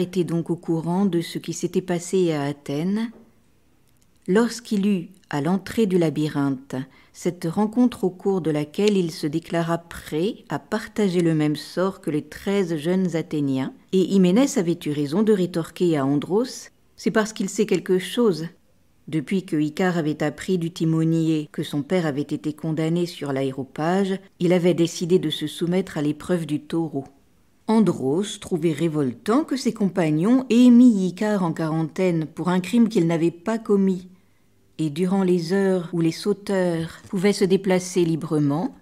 était donc au courant de ce qui s'était passé à Athènes. Lorsqu'il eut, à l'entrée du labyrinthe, cette rencontre au cours de laquelle il se déclara prêt à partager le même sort que les treize jeunes Athéniens, et Hyménès avait eu raison de rétorquer à Andros C'est parce qu'il sait quelque chose. Depuis que Icare avait appris du timonier que son père avait été condamné sur l'aéropage, il avait décidé de se soumettre à l'épreuve du taureau. Andros trouvait révoltant que ses compagnons aient mis Icare en quarantaine pour un crime qu'il n'avait pas commis. Et durant les heures où les sauteurs pouvaient se déplacer librement,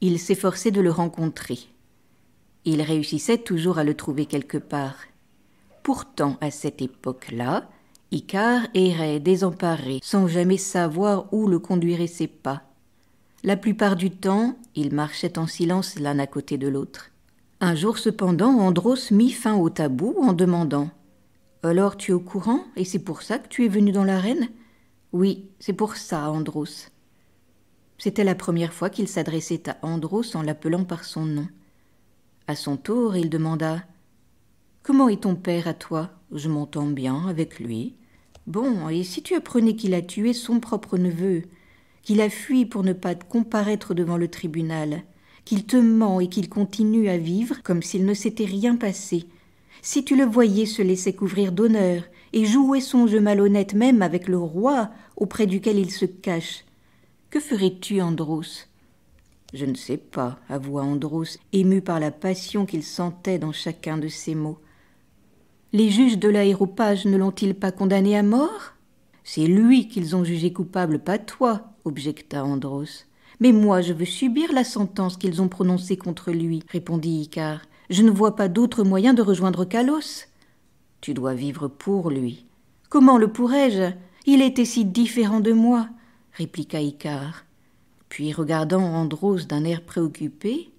il s'efforçait de le rencontrer. Il réussissait toujours à le trouver quelque part. Pourtant, à cette époque-là, Icare errait désemparé, sans jamais savoir où le conduiraient ses pas. La plupart du temps, ils marchaient en silence l'un à côté de l'autre. Un jour cependant, Andros mit fin au tabou en demandant Alors tu es au courant et c'est pour ça que tu es venu dans l'arène Oui, c'est pour ça, Andros. C'était la première fois qu'il s'adressait à Andros en l'appelant par son nom. À son tour, il demanda Comment est ton père à toi Je m'entends bien avec lui. Bon, et si tu apprenais qu'il a tué son propre neveu, qu'il a fui pour ne pas comparaître devant le tribunal qu'il te ment et qu'il continue à vivre comme s'il ne s'était rien passé. Si tu le voyais se laisser couvrir d'honneur et jouer son jeu malhonnête même avec le roi auprès duquel il se cache, que ferais-tu, Andros Je ne sais pas, avoua Andros, ému par la passion qu'il sentait dans chacun de ces mots. Les juges de l'aéropage ne l'ont-ils pas condamné à mort C'est lui qu'ils ont jugé coupable, pas toi, objecta Andros. Mais moi, je veux subir la sentence qu'ils ont prononcée contre lui, répondit Icare. Je ne vois pas d'autre moyen de rejoindre Kalos. »« Tu dois vivre pour lui. Comment le pourrais-je Il était si différent de moi, répliqua Icare. Puis, regardant Andros d'un air préoccupé,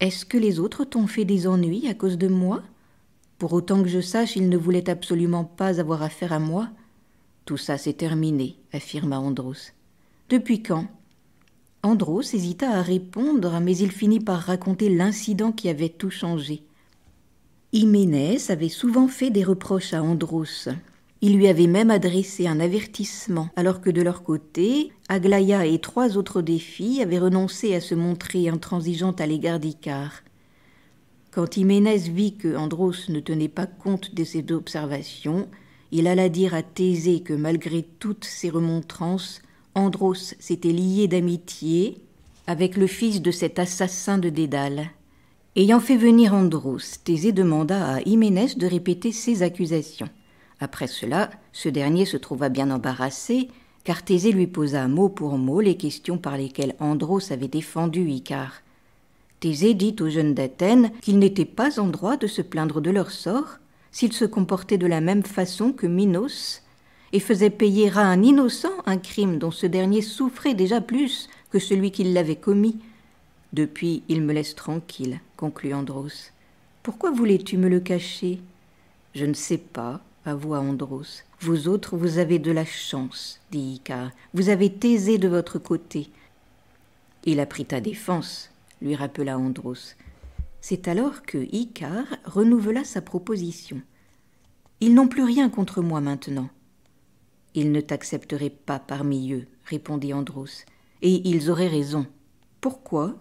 Est-ce que les autres t'ont fait des ennuis à cause de moi Pour autant que je sache, ils ne voulaient absolument pas avoir affaire à moi. Tout ça, s'est terminé, affirma Andros. Depuis quand Andros hésita à répondre, mais il finit par raconter l'incident qui avait tout changé. Hyménès avait souvent fait des reproches à Andros. Il lui avait même adressé un avertissement, alors que de leur côté, Aglaya et trois autres des filles avaient renoncé à se montrer intransigeantes à l'égard d'Icare. Quand Hyménès vit que Andros ne tenait pas compte de ses observations, il alla dire à Thésée que malgré toutes ses remontrances, Andros s'était lié d'amitié avec le fils de cet assassin de Dédale. Ayant fait venir Andros, Thésée demanda à Hyménès de répéter ses accusations. Après cela, ce dernier se trouva bien embarrassé, car Thésée lui posa mot pour mot les questions par lesquelles Andros avait défendu Icare. Thésée dit aux jeunes d'Athènes qu'ils n'étaient pas en droit de se plaindre de leur sort s'ils se comportaient de la même façon que Minos, et faisait payer à un innocent un crime dont ce dernier souffrait déjà plus que celui qui l'avait commis. Depuis, il me laisse tranquille, conclut Andros. Pourquoi voulais-tu me le cacher Je ne sais pas, avoua Andros. Vous autres, vous avez de la chance, dit Icar. Vous avez taisé de votre côté. Il a pris ta défense, lui rappela Andros. C'est alors que Icar renouvela sa proposition. Ils n'ont plus rien contre moi maintenant. Ils ne t'accepteraient pas parmi eux, répondit Andros, et ils auraient raison. Pourquoi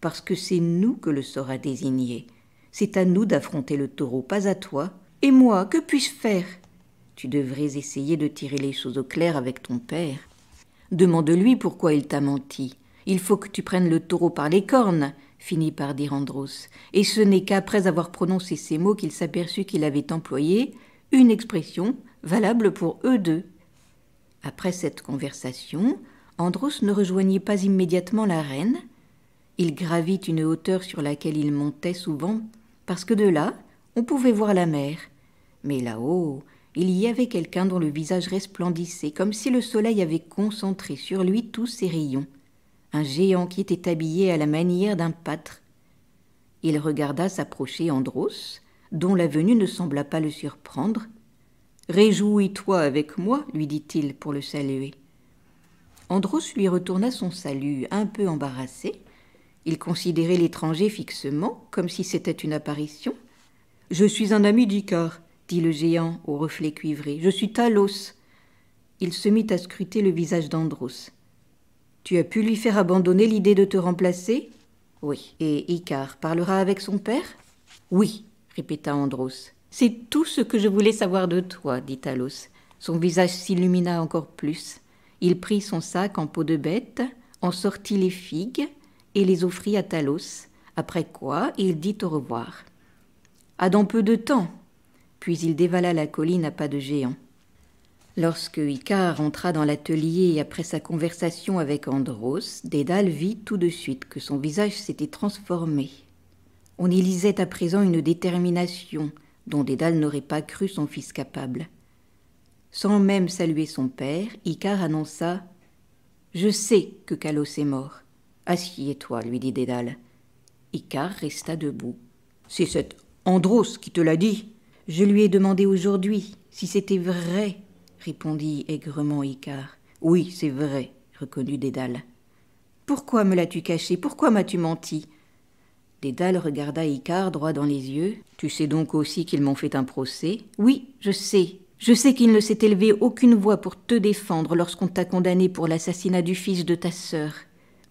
Parce que c'est nous que le sort a désigné. C'est à nous d'affronter le taureau, pas à toi. Et moi, que puis-je faire Tu devrais essayer de tirer les choses au clair avec ton père. Demande-lui pourquoi il t'a menti. Il faut que tu prennes le taureau par les cornes, finit par dire Andros, et ce n'est qu'après avoir prononcé ces mots qu'il s'aperçut qu'il avait employé une expression valable pour eux deux. Après cette conversation, Andros ne rejoignit pas immédiatement la reine. Il gravit une hauteur sur laquelle il montait souvent, parce que de là, on pouvait voir la mer. Mais là-haut, il y avait quelqu'un dont le visage resplendissait, comme si le soleil avait concentré sur lui tous ses rayons. Un géant qui était habillé à la manière d'un pâtre. Il regarda s'approcher Andros, dont la venue ne sembla pas le surprendre, Réjouis-toi avec moi, lui dit-il pour le saluer. Andros lui retourna son salut, un peu embarrassé. Il considérait l'étranger fixement, comme si c'était une apparition. Je suis un ami d'Icar, » dit le géant au reflet cuivré. Je suis Talos. Il se mit à scruter le visage d'Andros. Tu as pu lui faire abandonner l'idée de te remplacer Oui. Et Icar parlera avec son père Oui, répéta Andros. C'est tout ce que je voulais savoir de toi, dit Talos. Son visage s'illumina encore plus. Il prit son sac en peau de bête, en sortit les figues et les offrit à Talos, après quoi il dit au revoir. À dans peu de temps Puis il dévala la colline à pas de géant. Lorsque Icare entra dans l'atelier après sa conversation avec Andros, Dédale vit tout de suite que son visage s'était transformé. On y lisait à présent une détermination, dont Dédale n'aurait pas cru son fils capable. Sans même saluer son père, Icare annonça Je sais que Kalos est mort. Assieds-toi, lui dit Dédale. Icare resta debout. C'est cet Andros qui te l'a dit. Je lui ai demandé aujourd'hui si c'était vrai, répondit aigrement Icare. Oui, c'est vrai, reconnut Dédale. Pourquoi me l'as-tu caché Pourquoi m'as-tu menti Dédale regarda Icare droit dans les yeux. Tu sais donc aussi qu'ils m'ont fait un procès Oui, je sais. Je sais qu'il ne s'est élevé aucune voix pour te défendre lorsqu'on t'a condamné pour l'assassinat du fils de ta sœur.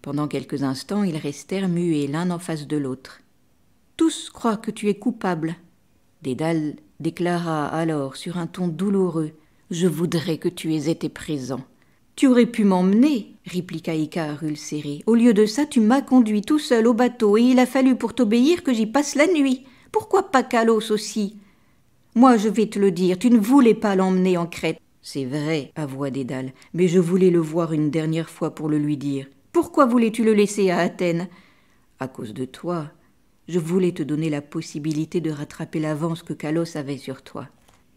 Pendant quelques instants, ils restèrent muets l'un en face de l'autre. Tous croient que tu es coupable. Dédale déclara alors sur un ton douloureux Je voudrais que tu aies été présent. Tu aurais pu m'emmener, répliqua Icare ulcéré. Au lieu de ça, tu m'as conduit tout seul au bateau et il a fallu pour t'obéir que j'y passe la nuit. Pourquoi pas Kalos aussi Moi, je vais te le dire, tu ne voulais pas l'emmener en Crète. C'est vrai, avoua Dédale, mais je voulais le voir une dernière fois pour le lui dire. Pourquoi voulais-tu le laisser à Athènes À cause de toi. Je voulais te donner la possibilité de rattraper l'avance que Kalos avait sur toi.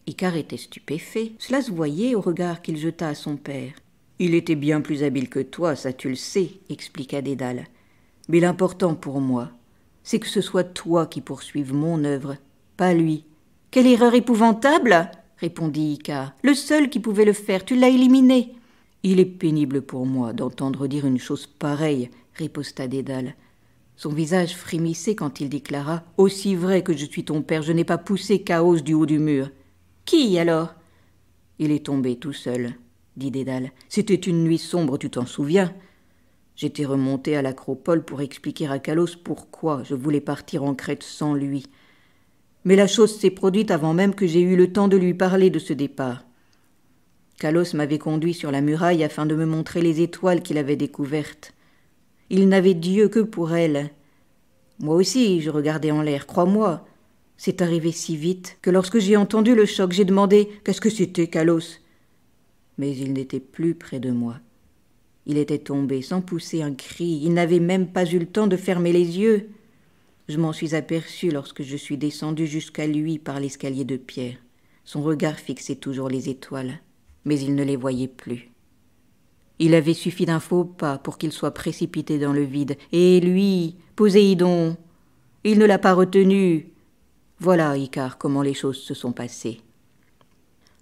Icare était stupéfait. Cela se voyait au regard qu'il jeta à son père. Il était bien plus habile que toi, ça tu le sais, expliqua Dédale. Mais l'important pour moi, c'est que ce soit toi qui poursuives mon œuvre, pas lui. Quelle erreur épouvantable répondit Ika. Le seul qui pouvait le faire, tu l'as éliminé. Il est pénible pour moi d'entendre dire une chose pareille, riposta Dédale. Son visage frémissait quand il déclara Aussi vrai que je suis ton père, je n'ai pas poussé Chaos du haut du mur. Qui alors Il est tombé tout seul, dit Dédale. C'était une nuit sombre, tu t'en souviens. J'étais remonté à l'acropole pour expliquer à Kalos pourquoi je voulais partir en Crète sans lui. Mais la chose s'est produite avant même que j'aie eu le temps de lui parler de ce départ. Kalos m'avait conduit sur la muraille afin de me montrer les étoiles qu'il avait découvertes. Il n'avait Dieu que pour elles. Moi aussi, je regardais en l'air, crois-moi. C'est arrivé si vite que lorsque j'ai entendu le choc, j'ai demandé Qu'est-ce que c'était, Kalos ?» mais il n'était plus près de moi. Il était tombé sans pousser un cri, il n'avait même pas eu le temps de fermer les yeux. Je m'en suis aperçu lorsque je suis descendu jusqu'à lui par l'escalier de pierre. Son regard fixait toujours les étoiles, mais il ne les voyait plus. Il avait suffi d'un faux pas pour qu'il soit précipité dans le vide. Et lui, Poséidon, il ne l'a pas retenu. Voilà, Icar, comment les choses se sont passées.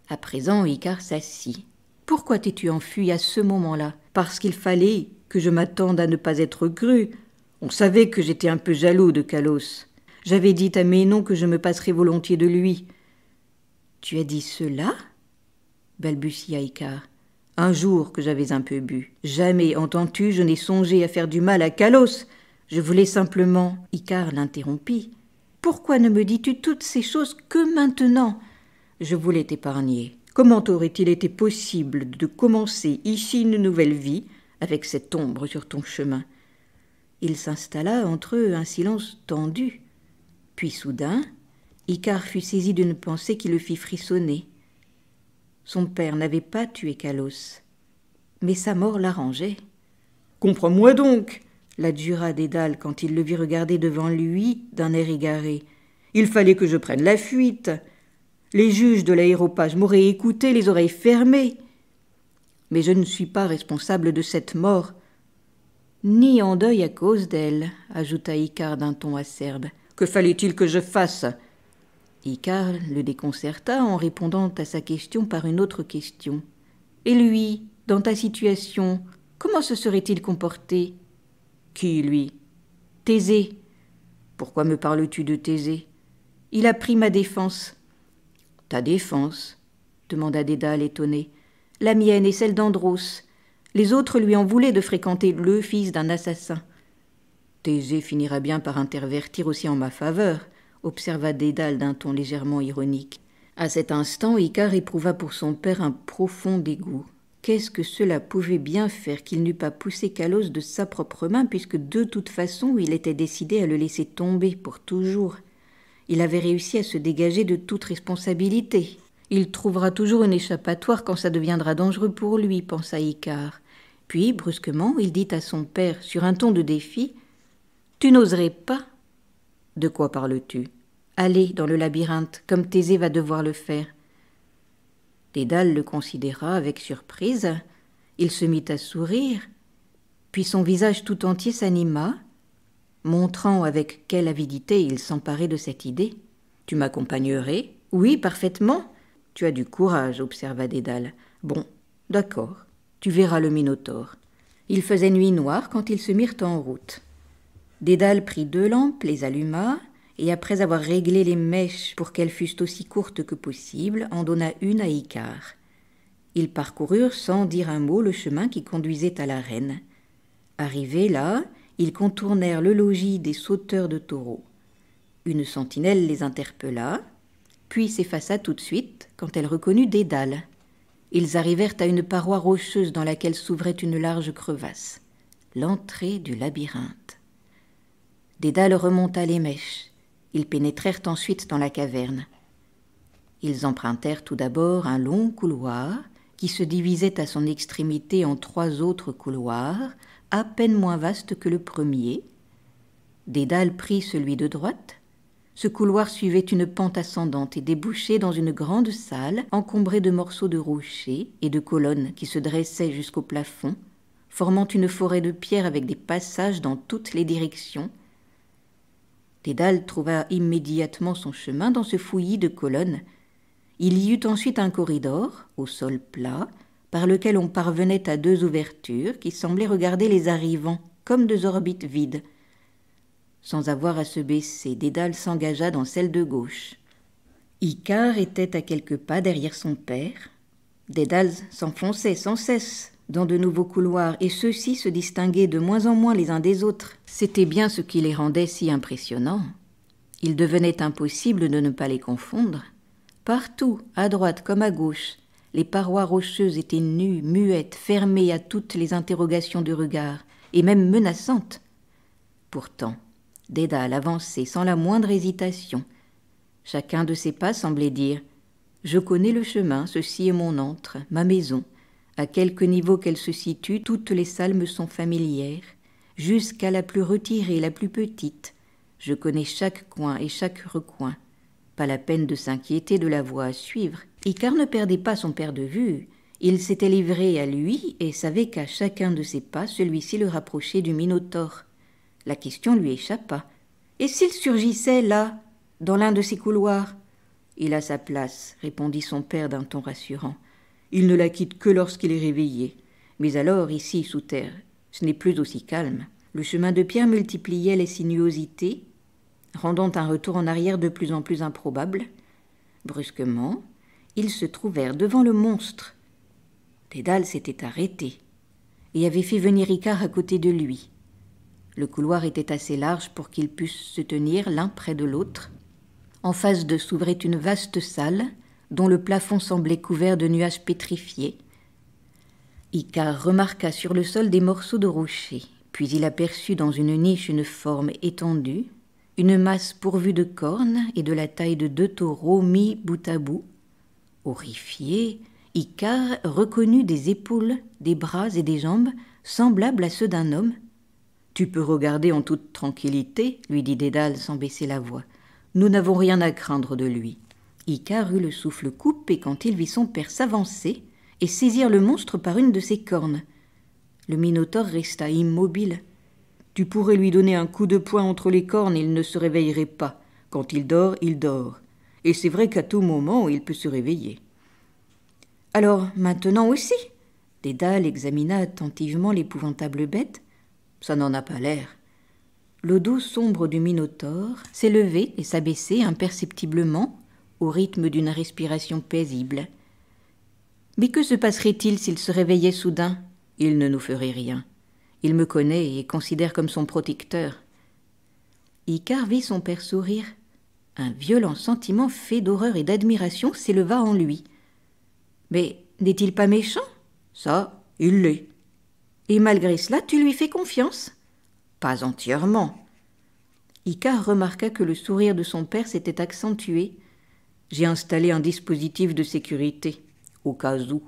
À présent, Icar s'assit. Pourquoi t'es-tu enfui à ce moment-là Parce qu'il fallait que je m'attende à ne pas être cru. On savait que j'étais un peu jaloux de Kalos. »« J'avais dit à Ménon que je me passerais volontiers de lui. Tu as dit cela balbutia Icar. Un jour que j'avais un peu bu. Jamais, entends-tu, je n'ai songé à faire du mal à Kalos. »« Je voulais simplement. Icar l'interrompit. Pourquoi ne me dis-tu toutes ces choses que maintenant Je voulais t'épargner. Comment aurait-il été possible de commencer ici une nouvelle vie avec cette ombre sur ton chemin Il s'installa entre eux un silence tendu. Puis soudain, Icare fut saisi d'une pensée qui le fit frissonner. Son père n'avait pas tué Calos, mais sa mort l'arrangeait. Comprends-moi donc la l'adjura Dédale quand il le vit regarder devant lui d'un air égaré. Il fallait que je prenne la fuite. Les juges de l'aéropage m'auraient écouté les oreilles fermées. Mais je ne suis pas responsable de cette mort, ni en deuil à cause d'elle, ajouta Icare d'un ton acerbe. Que fallait-il que je fasse Icare le déconcerta en répondant à sa question par une autre question. Et lui, dans ta situation, comment se serait-il comporté Qui, lui Thésée. Pourquoi me parles-tu de Thésée Il a pris ma défense. Ta défense demanda Dédale étonné. La mienne et celle d'Andros. Les autres lui en voulaient de fréquenter le fils d'un assassin. Thésée finira bien par intervertir aussi en ma faveur, observa Dédale d'un ton légèrement ironique. À cet instant, Icare éprouva pour son père un profond dégoût. Qu'est-ce que cela pouvait bien faire qu'il n'eût pas poussé Calos de sa propre main, puisque de toute façon il était décidé à le laisser tomber pour toujours il avait réussi à se dégager de toute responsabilité. Il trouvera toujours une échappatoire quand ça deviendra dangereux pour lui, pensa Icare. Puis, brusquement, il dit à son père, sur un ton de défi Tu n'oserais pas De quoi parles-tu Allez dans le labyrinthe, comme Thésée va devoir le faire. Dédale le considéra avec surprise. Il se mit à sourire, puis son visage tout entier s'anima, montrant avec quelle avidité il s'emparait de cette idée. Tu m'accompagnerais Oui, parfaitement. Tu as du courage, observa Dédale. Bon, d'accord. Tu verras le Minotaure. Il faisait nuit noire quand ils se mirent en route. Dédale prit deux lampes, les alluma, et après avoir réglé les mèches pour qu'elles fussent aussi courtes que possible, en donna une à Icare. Ils parcoururent sans dire un mot le chemin qui conduisait à la reine. Arrivés là, ils contournèrent le logis des sauteurs de taureaux. Une sentinelle les interpella, puis s'effaça tout de suite quand elle reconnut Dédale. Ils arrivèrent à une paroi rocheuse dans laquelle s'ouvrait une large crevasse, l'entrée du labyrinthe. Dédale remonta les mèches. Ils pénétrèrent ensuite dans la caverne. Ils empruntèrent tout d'abord un long couloir qui se divisait à son extrémité en trois autres couloirs à peine moins vaste que le premier. Dédale prit celui de droite. Ce couloir suivait une pente ascendante et débouchait dans une grande salle encombrée de morceaux de rochers et de colonnes qui se dressaient jusqu'au plafond, formant une forêt de pierres avec des passages dans toutes les directions. Dédale trouva immédiatement son chemin dans ce fouillis de colonnes. Il y eut ensuite un corridor, au sol plat, par lequel on parvenait à deux ouvertures qui semblaient regarder les arrivants comme deux orbites vides. Sans avoir à se baisser, Dédale s'engagea dans celle de gauche. Icar était à quelques pas derrière son père. Dédale s'enfonçait sans cesse dans de nouveaux couloirs, et ceux-ci se distinguaient de moins en moins les uns des autres. C'était bien ce qui les rendait si impressionnants. Il devenait impossible de ne pas les confondre. Partout, à droite comme à gauche, les parois rocheuses étaient nues, muettes, fermées à toutes les interrogations du regard, et même menaçantes. Pourtant, Dédale avançait sans la moindre hésitation. Chacun de ses pas semblait dire Je connais le chemin, ceci est mon antre, ma maison. À quelque niveau qu'elle se situe, toutes les salles me sont familières, jusqu'à la plus retirée, la plus petite. Je connais chaque coin et chaque recoin. Pas la peine de s'inquiéter de la voie à suivre. Icar ne perdait pas son père de vue. Il s'était livré à lui et savait qu'à chacun de ses pas, celui-ci le rapprochait du Minotaure. La question lui échappa. Et s'il surgissait là, dans l'un de ces couloirs Il a sa place, répondit son père d'un ton rassurant. Il ne la quitte que lorsqu'il est réveillé. Mais alors, ici, sous terre, ce n'est plus aussi calme. Le chemin de pierre multipliait les sinuosités, rendant un retour en arrière de plus en plus improbable. Brusquement, ils se trouvèrent devant le monstre. Dédale s'était arrêté et avait fait venir Icare à côté de lui. Le couloir était assez large pour qu'ils pussent se tenir l'un près de l'autre. En face d'eux s'ouvrait une vaste salle dont le plafond semblait couvert de nuages pétrifiés. Icare remarqua sur le sol des morceaux de rocher, puis il aperçut dans une niche une forme étendue, une masse pourvue de cornes et de la taille de deux taureaux mis bout à bout. Horrifié, Icare reconnut des épaules, des bras et des jambes semblables à ceux d'un homme. Tu peux regarder en toute tranquillité, lui dit Dédale sans baisser la voix. Nous n'avons rien à craindre de lui. Icare eut le souffle coupé quand il vit son père s'avancer et saisir le monstre par une de ses cornes. Le Minotaure resta immobile. Tu pourrais lui donner un coup de poing entre les cornes, il ne se réveillerait pas. Quand il dort, il dort. Et c'est vrai qu'à tout moment, il peut se réveiller. Alors, maintenant aussi Dédale examina attentivement l'épouvantable bête. Ça n'en a pas l'air. Le dos sombre du Minotaure s'élevait et s'abaissait imperceptiblement au rythme d'une respiration paisible. Mais que se passerait-il s'il se réveillait soudain Il ne nous ferait rien. Il me connaît et considère comme son protecteur. Icar vit son père sourire. Un violent sentiment fait d'horreur et d'admiration s'éleva en lui. Mais n'est-il pas méchant Ça, il l'est. Et malgré cela, tu lui fais confiance Pas entièrement. Icar remarqua que le sourire de son père s'était accentué. J'ai installé un dispositif de sécurité, au cas où.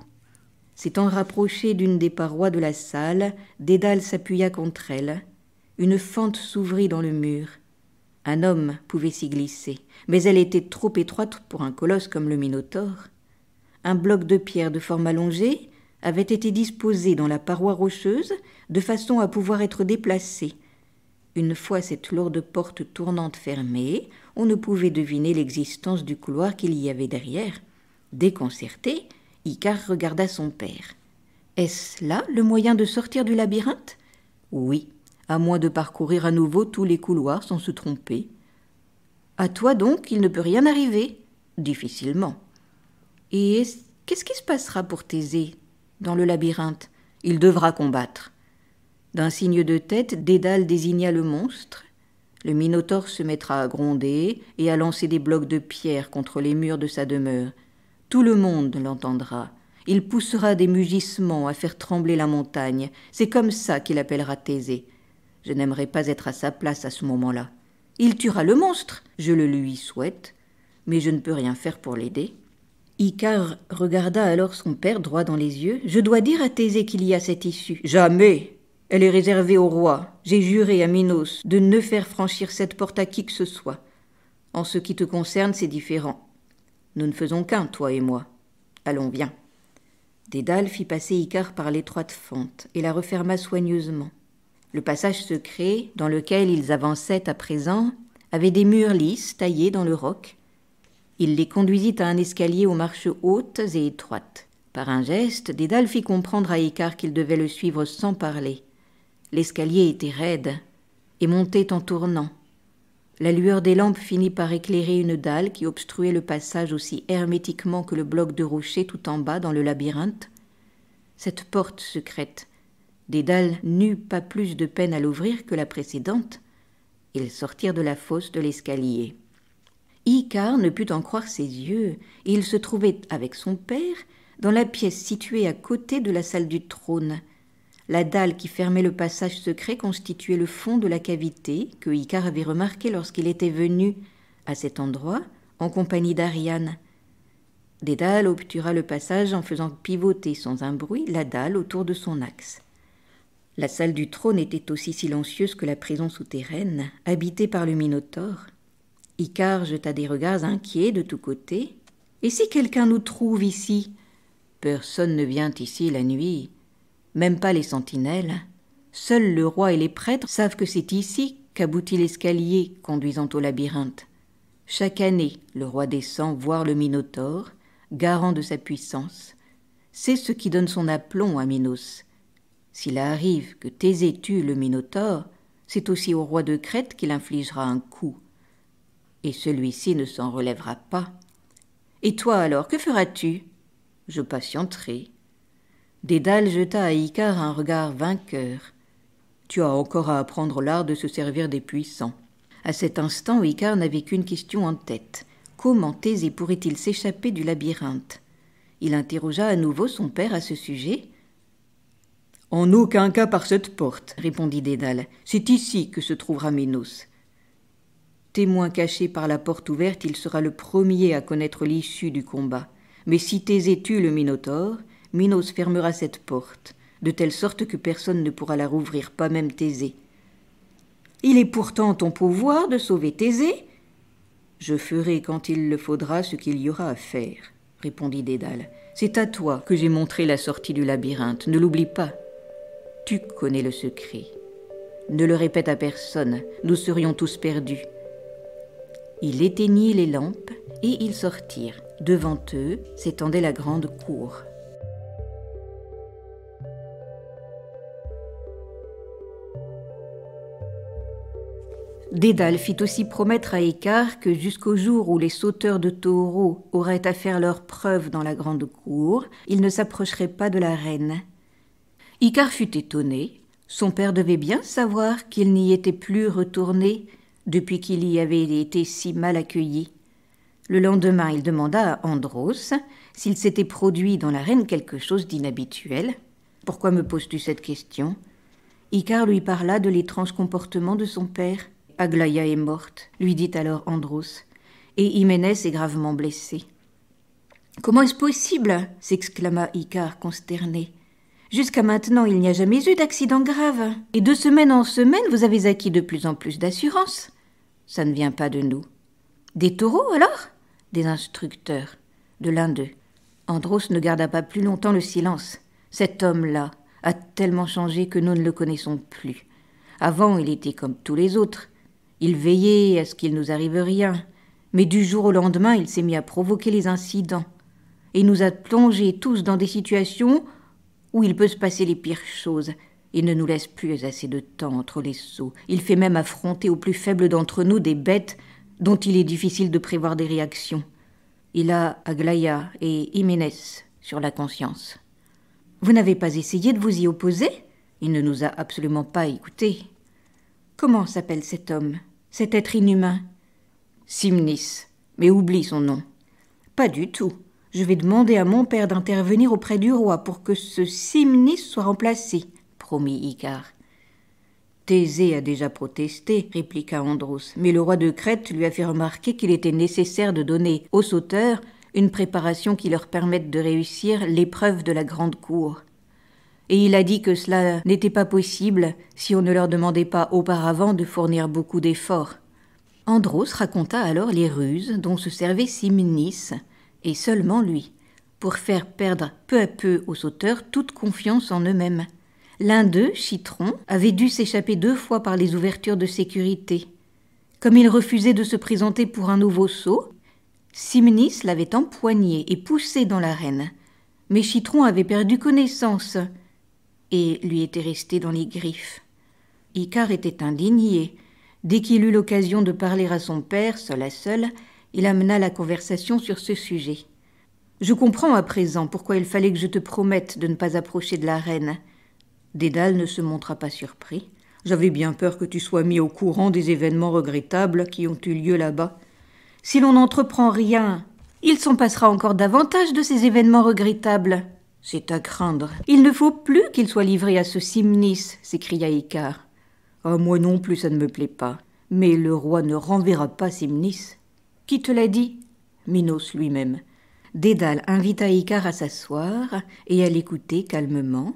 S'étant rapproché d'une des parois de la salle, Dédale s'appuya contre elle. Une fente s'ouvrit dans le mur. Un homme pouvait s'y glisser, mais elle était trop étroite pour un colosse comme le Minotaure. Un bloc de pierre de forme allongée avait été disposé dans la paroi rocheuse de façon à pouvoir être déplacé. Une fois cette lourde porte tournante fermée, on ne pouvait deviner l'existence du couloir qu'il y avait derrière. Déconcerté, Icare regarda son père. Est-ce là le moyen de sortir du labyrinthe Oui, à moins de parcourir à nouveau tous les couloirs sans se tromper. À toi donc, il ne peut rien arriver Difficilement. Et qu'est-ce qui se passera pour Thésée dans le labyrinthe Il devra combattre. D'un signe de tête, Dédale désigna le monstre. Le Minotaure se mettra à gronder et à lancer des blocs de pierre contre les murs de sa demeure. Tout le monde l'entendra. Il poussera des mugissements à faire trembler la montagne. C'est comme ça qu'il appellera Thésée. Je n'aimerais pas être à sa place à ce moment-là. Il tuera le monstre, je le lui souhaite, mais je ne peux rien faire pour l'aider. Icare regarda alors son père droit dans les yeux. Je dois dire à Thésée qu'il y a cette issue. Jamais. Elle est réservée au roi. J'ai juré à Minos de ne faire franchir cette porte à qui que ce soit. En ce qui te concerne, c'est différent. Nous ne faisons qu'un, toi et moi. Allons, viens. Dédale fit passer Icare par l'étroite fente et la referma soigneusement. Le passage secret dans lequel ils avançaient à présent avait des murs lisses taillés dans le roc. Il les conduisit à un escalier aux marches hautes et étroites. Par un geste, Dédale fit comprendre à Icare qu'il devait le suivre sans parler. L'escalier était raide et montait en tournant. La lueur des lampes finit par éclairer une dalle qui obstruait le passage aussi hermétiquement que le bloc de rocher tout en bas dans le labyrinthe. Cette porte secrète, des dalles n'eut pas plus de peine à l'ouvrir que la précédente. Ils sortirent de la fosse de l'escalier. Icare ne put en croire ses yeux. Il se trouvait avec son père dans la pièce située à côté de la salle du trône. La dalle qui fermait le passage secret constituait le fond de la cavité que Icare avait remarqué lorsqu'il était venu à cet endroit en compagnie d'Ariane. Dédale obtura le passage en faisant pivoter sans un bruit la dalle autour de son axe. La salle du trône était aussi silencieuse que la prison souterraine, habitée par le Minotaure. Icare jeta des regards inquiets de tous côtés. Et si quelqu'un nous trouve ici Personne ne vient ici la nuit, même pas les sentinelles. Seuls le roi et les prêtres savent que c'est ici qu'aboutit l'escalier conduisant au labyrinthe. Chaque année, le roi descend voir le Minotaure, garant de sa puissance. C'est ce qui donne son aplomb à Minos. S'il arrive que Thésée tue le Minotaure, c'est aussi au roi de Crète qu'il infligera un coup. Et celui-ci ne s'en relèvera pas. Et toi alors, que feras-tu Je patienterai. Dédale jeta à Icare un regard vainqueur. Tu as encore à apprendre l'art de se servir des puissants. À cet instant, Icare n'avait qu'une question en tête. Comment Thésée pourrait-il s'échapper du labyrinthe Il interrogea à nouveau son père à ce sujet. En aucun cas par cette porte, répondit Dédale. C'est ici que se trouvera Ménos. » Témoin caché par la porte ouverte, il sera le premier à connaître l'issue du combat. Mais si Thésée tue le Minotaure, Minos fermera cette porte, de telle sorte que personne ne pourra la rouvrir, pas même Thésée. Il est pourtant ton pouvoir de sauver Thésée. Je ferai quand il le faudra ce qu'il y aura à faire, répondit Dédale. C'est à toi que j'ai montré la sortie du labyrinthe, ne l'oublie pas. Tu connais le secret. Ne le répète à personne, nous serions tous perdus. Il éteignit les lampes et ils sortirent. Devant eux s'étendait la grande cour. Dédale fit aussi promettre à Écart que jusqu'au jour où les sauteurs de taureaux auraient à faire leurs preuves dans la grande cour, ils ne s'approcheraient pas de la reine. Icar fut étonné. Son père devait bien savoir qu'il n'y était plus retourné depuis qu'il y avait été si mal accueilli. Le lendemain, il demanda à Andros s'il s'était produit dans la reine quelque chose d'inhabituel. Pourquoi me poses-tu cette question Icar lui parla de l'étrange comportement de son père. Aglaïa est morte, lui dit alors Andros, et Hyménès est gravement blessé. Comment est-ce possible s'exclama Icare consterné. Jusqu'à maintenant, il n'y a jamais eu d'accident grave, et de semaine en semaine, vous avez acquis de plus en plus d'assurance. Ça ne vient pas de nous. Des taureaux, alors Des instructeurs, de l'un d'eux. Andros ne garda pas plus longtemps le silence. Cet homme-là a tellement changé que nous ne le connaissons plus. Avant, il était comme tous les autres. Il veillait à ce qu'il nous arrive rien, mais du jour au lendemain, il s'est mis à provoquer les incidents et nous a plongés tous dans des situations où il peut se passer les pires choses. Il ne nous laisse plus assez de temps entre les sauts. Il fait même affronter aux plus faibles d'entre nous des bêtes dont il est difficile de prévoir des réactions. Il a Aglaya et Jiménez sur la conscience. Vous n'avez pas essayé de vous y opposer Il ne nous a absolument pas écoutés. Comment s'appelle cet homme cet être inhumain Simnis. Mais oublie son nom. Pas du tout. Je vais demander à mon père d'intervenir auprès du roi pour que ce Simnis soit remplacé, promit Icare. Thésée a déjà protesté, répliqua Andros, mais le roi de Crète lui a fait remarquer qu'il était nécessaire de donner aux sauteurs une préparation qui leur permette de réussir l'épreuve de la grande cour et il a dit que cela n'était pas possible si on ne leur demandait pas auparavant de fournir beaucoup d'efforts. Andros raconta alors les ruses dont se servait Simnis, et seulement lui, pour faire perdre peu à peu aux sauteurs toute confiance en eux-mêmes. L'un d'eux, Chitron, avait dû s'échapper deux fois par les ouvertures de sécurité. Comme il refusait de se présenter pour un nouveau saut, Simnis l'avait empoigné et poussé dans l'arène. Mais Chitron avait perdu connaissance et lui était resté dans les griffes. Icare était indigné. Dès qu'il eut l'occasion de parler à son père, seul à seul, il amena la conversation sur ce sujet. Je comprends à présent pourquoi il fallait que je te promette de ne pas approcher de la reine. Dédale ne se montra pas surpris. J'avais bien peur que tu sois mis au courant des événements regrettables qui ont eu lieu là-bas. Si l'on n'entreprend rien, il s'en passera encore davantage de ces événements regrettables. C'est à craindre. Il ne faut plus qu'il soit livré à ce Simnis, s'écria Icare. Ah, moi non plus, ça ne me plaît pas. Mais le roi ne renverra pas Simnis. Qui te l'a dit Minos lui-même. Dédale invita Icare à s'asseoir et à l'écouter calmement.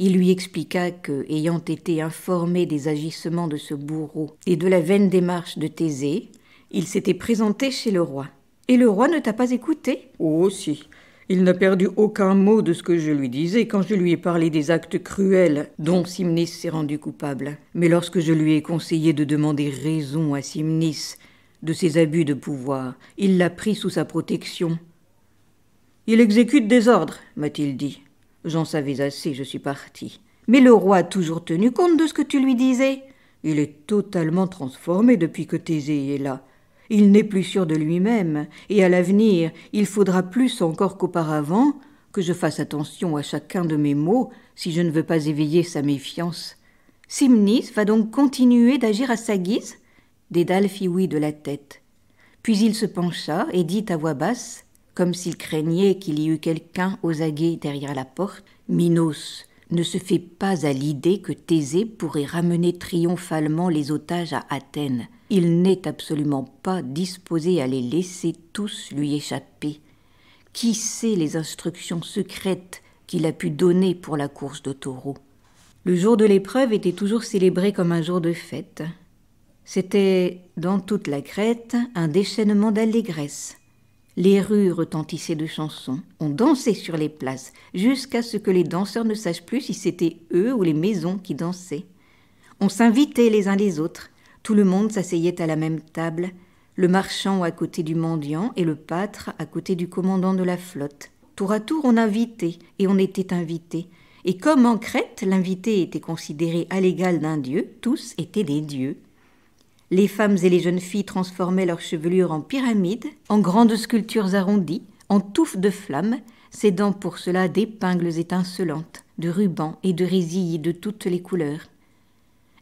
Il lui expliqua que, ayant été informé des agissements de ce bourreau et de la vaine démarche de Thésée, il s'était présenté chez le roi. Et le roi ne t'a pas écouté Oh si, il n'a perdu aucun mot de ce que je lui disais quand je lui ai parlé des actes cruels dont Simnis s'est rendu coupable. Mais lorsque je lui ai conseillé de demander raison à Simnis de ses abus de pouvoir, il l'a pris sous sa protection. Il exécute des ordres, m'a-t-il dit. J'en savais assez, je suis parti. Mais le roi a toujours tenu compte de ce que tu lui disais. Il est totalement transformé depuis que Thésée est là il n'est plus sûr de lui-même, et à l'avenir, il faudra plus encore qu'auparavant que je fasse attention à chacun de mes mots si je ne veux pas éveiller sa méfiance. Simnis va donc continuer d'agir à sa guise Dédale fit oui de la tête. Puis il se pencha et dit à voix basse, comme s'il craignait qu'il y eût quelqu'un aux aguets derrière la porte Minos, ne se fait pas à l'idée que Thésée pourrait ramener triomphalement les otages à Athènes. Il n'est absolument pas disposé à les laisser tous lui échapper. Qui sait les instructions secrètes qu'il a pu donner pour la course de taureau Le jour de l'épreuve était toujours célébré comme un jour de fête. C'était, dans toute la Crète, un déchaînement d'allégresse. Les rues retentissaient de chansons, on dansait sur les places, jusqu'à ce que les danseurs ne sachent plus si c'était eux ou les maisons qui dansaient. On s'invitait les uns les autres, tout le monde s'asseyait à la même table, le marchand à côté du mendiant et le pâtre à côté du commandant de la flotte. Tour à tour, on invitait et on était invité. Et comme en Crète, l'invité était considéré à l'égal d'un dieu, tous étaient des dieux. Les femmes et les jeunes filles transformaient leurs chevelures en pyramides, en grandes sculptures arrondies, en touffes de flammes, s'aidant pour cela d'épingles étincelantes, de rubans et de résilles de toutes les couleurs.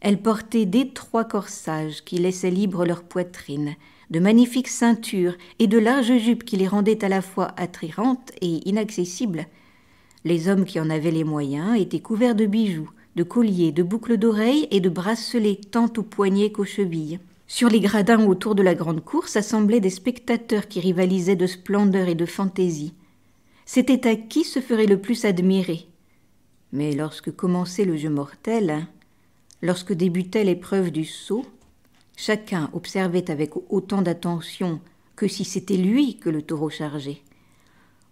Elles portaient d'étroits corsages qui laissaient libre leur poitrine, de magnifiques ceintures et de larges jupes qui les rendaient à la fois attrayantes et inaccessibles. Les hommes qui en avaient les moyens étaient couverts de bijoux, de colliers, de boucles d'oreilles et de bracelets tant aux poignets qu'aux chevilles. Sur les gradins autour de la grande cour s'assemblaient des spectateurs qui rivalisaient de splendeur et de fantaisie. C'était à qui se ferait le plus admirer. Mais lorsque commençait le jeu mortel, Lorsque débutait l'épreuve du saut, chacun observait avec autant d'attention que si c'était lui que le taureau chargeait.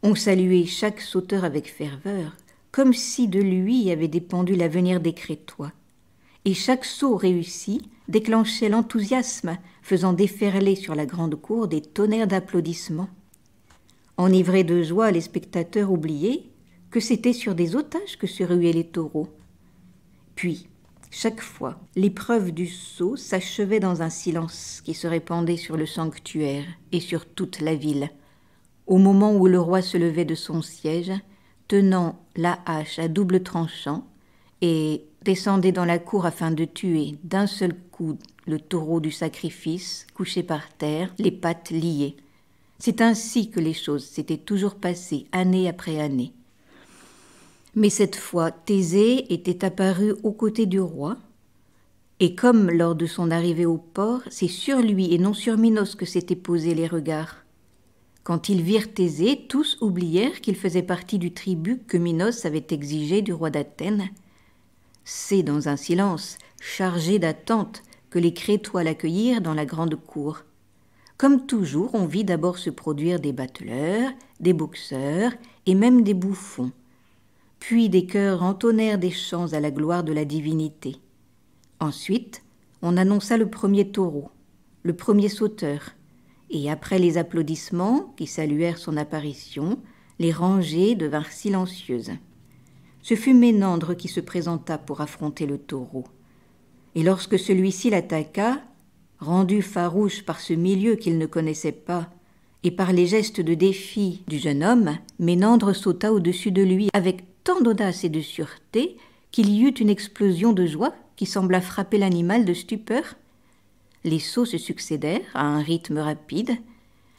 On saluait chaque sauteur avec ferveur, comme si de lui avait dépendu l'avenir des Crétois. Et chaque saut réussi déclenchait l'enthousiasme, faisant déferler sur la grande cour des tonnerres d'applaudissements. Enivrés de joie, les spectateurs oubliaient que c'était sur des otages que se ruaient les taureaux. Puis, chaque fois, l'épreuve du sceau s'achevait dans un silence qui se répandait sur le sanctuaire et sur toute la ville. Au moment où le roi se levait de son siège, tenant la hache à double tranchant, et descendait dans la cour afin de tuer d'un seul coup le taureau du sacrifice, couché par terre, les pattes liées. C'est ainsi que les choses s'étaient toujours passées année après année. Mais cette fois, Thésée était apparu aux côtés du roi, et comme lors de son arrivée au port, c'est sur lui et non sur Minos que s'étaient posés les regards. Quand ils virent Thésée, tous oublièrent qu'il faisait partie du tribut que Minos avait exigé du roi d'Athènes. C'est dans un silence, chargé d'attente, que les Crétois l'accueillirent dans la grande cour. Comme toujours, on vit d'abord se produire des bateleurs, des boxeurs et même des bouffons puis des chœurs entonnèrent des chants à la gloire de la divinité. Ensuite, on annonça le premier taureau, le premier sauteur, et après les applaudissements qui saluèrent son apparition, les rangées devinrent silencieuses. Ce fut Ménandre qui se présenta pour affronter le taureau. Et lorsque celui-ci l'attaqua, rendu farouche par ce milieu qu'il ne connaissait pas, et par les gestes de défi du jeune homme, Ménandre sauta au-dessus de lui avec tant d'audace et de sûreté qu'il y eut une explosion de joie qui sembla frapper l'animal de stupeur. Les sauts se succédèrent à un rythme rapide.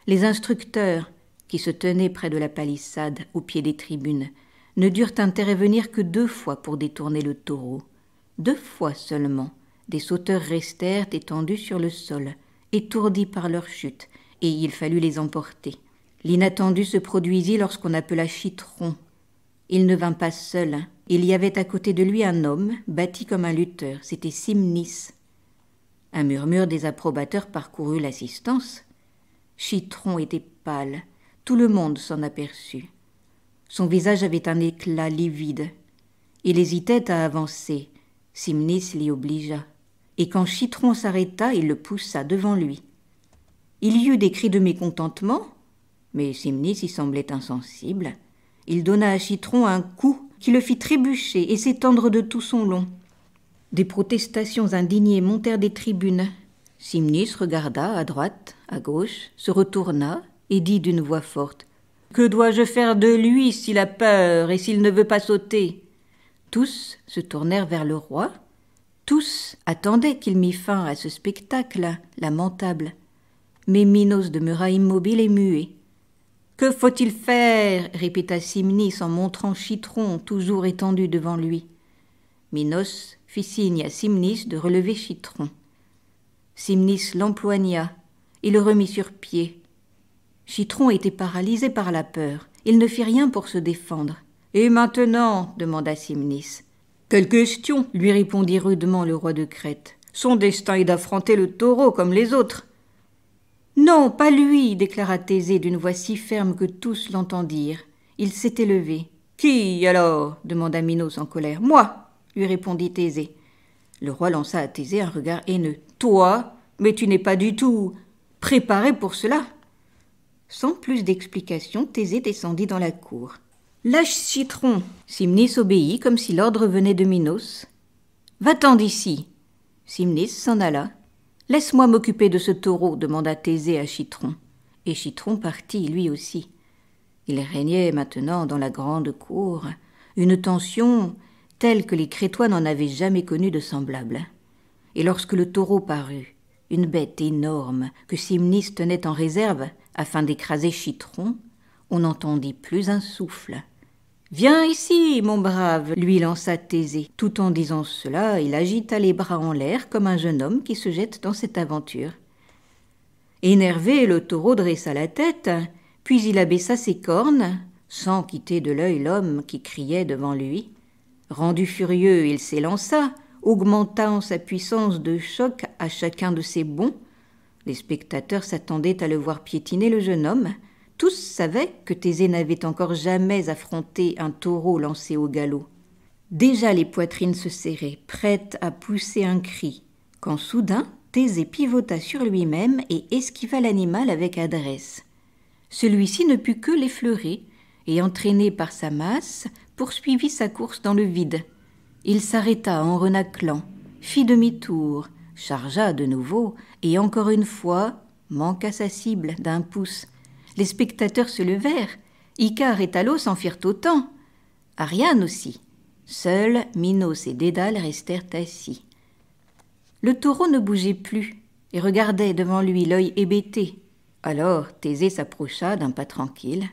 Les instructeurs, qui se tenaient près de la palissade au pied des tribunes, ne durent intervenir que deux fois pour détourner le taureau. Deux fois seulement, des sauteurs restèrent étendus sur le sol, étourdis par leur chute, et il fallut les emporter. L'inattendu se produisit lorsqu'on appela Chitron. Il ne vint pas seul. Hein. Il y avait à côté de lui un homme, bâti comme un lutteur. C'était Simnis. Un murmure des approbateurs parcourut l'assistance. Chitron était pâle. Tout le monde s'en aperçut. Son visage avait un éclat livide. Il hésitait à avancer. Simnis l'y obligea. Et quand Chitron s'arrêta, il le poussa devant lui. Il y eut des cris de mécontentement, mais Simnis y semblait insensible. Il donna à Chitron un coup qui le fit trébucher et s'étendre de tout son long. Des protestations indignées montèrent des tribunes. Simnis regarda à droite, à gauche, se retourna et dit d'une voix forte Que dois-je faire de lui s'il a peur et s'il ne veut pas sauter Tous se tournèrent vers le roi. Tous attendaient qu'il mît fin à ce spectacle lamentable mais Minos demeura immobile et muet. Que faut-il faire répéta Simnis en montrant Chitron toujours étendu devant lui. Minos fit signe à Simnis de relever Chitron. Simnis l'empoigna et le remit sur pied. Chitron était paralysé par la peur. Il ne fit rien pour se défendre. Et maintenant demanda Simnis. Quelle question lui répondit rudement le roi de Crète. Son destin est d'affronter le taureau comme les autres. Non, pas lui, déclara Thésée d'une voix si ferme que tous l'entendirent. Il s'était levé. Qui alors demanda Minos en colère. Moi lui répondit Thésée. Le roi lança à Thésée un regard haineux. Toi Mais tu n'es pas du tout préparé pour cela. Sans plus d'explication, Thésée descendit dans la cour. Lâche Citron Simnis obéit comme si l'ordre venait de Minos. Va-t'en d'ici Simnis s'en alla, Laisse-moi m'occuper de ce taureau, demanda Thésée à Chitron. Et Chitron partit, lui aussi. Il régnait maintenant dans la grande cour une tension telle que les Crétois n'en avaient jamais connu de semblable. Et lorsque le taureau parut, une bête énorme que Simnis tenait en réserve afin d'écraser Chitron, on n'entendit plus un souffle. Viens ici, mon brave, lui lança Thésée. Tout en disant cela, il agita les bras en l'air comme un jeune homme qui se jette dans cette aventure. Énervé, le taureau dressa la tête, puis il abaissa ses cornes, sans quitter de l'œil l'homme qui criait devant lui. Rendu furieux, il s'élança, augmentant sa puissance de choc à chacun de ses bonds. Les spectateurs s'attendaient à le voir piétiner le jeune homme, tous savaient que Thésée n'avait encore jamais affronté un taureau lancé au galop. Déjà les poitrines se serraient, prêtes à pousser un cri, quand soudain Thésée pivota sur lui-même et esquiva l'animal avec adresse. Celui-ci ne put que l'effleurer, et entraîné par sa masse, poursuivit sa course dans le vide. Il s'arrêta en renaclant, fit demi-tour, chargea de nouveau, et encore une fois manqua sa cible d'un pouce. Les spectateurs se levèrent. Icare et Talos en firent autant. Ariane aussi. Seuls Minos et Dédale restèrent assis. Le taureau ne bougeait plus et regardait devant lui l'œil hébété. Alors Thésée s'approcha d'un pas tranquille,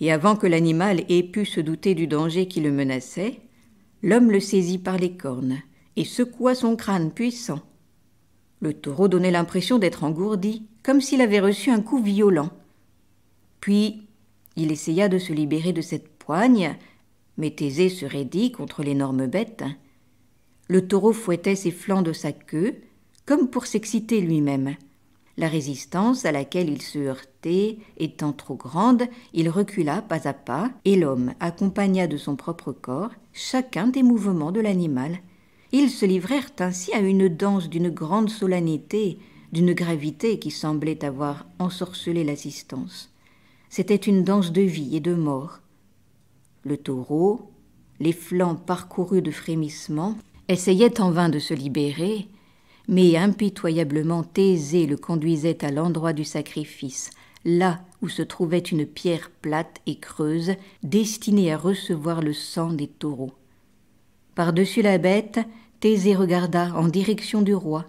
et avant que l'animal ait pu se douter du danger qui le menaçait, l'homme le saisit par les cornes et secoua son crâne puissant. Le taureau donnait l'impression d'être engourdi, comme s'il avait reçu un coup violent. Puis il essaya de se libérer de cette poigne, mais Thésée se raidit contre l'énorme bête. Le taureau fouettait ses flancs de sa queue, comme pour s'exciter lui-même. La résistance à laquelle il se heurtait étant trop grande, il recula pas à pas, et l'homme accompagna de son propre corps chacun des mouvements de l'animal. Ils se livrèrent ainsi à une danse d'une grande solennité, d'une gravité qui semblait avoir ensorcelé l'assistance c'était une danse de vie et de mort. Le taureau, les flancs parcourus de frémissements, essayait en vain de se libérer, mais impitoyablement Thésée le conduisait à l'endroit du sacrifice, là où se trouvait une pierre plate et creuse destinée à recevoir le sang des taureaux. Par-dessus la bête, Thésée regarda en direction du roi.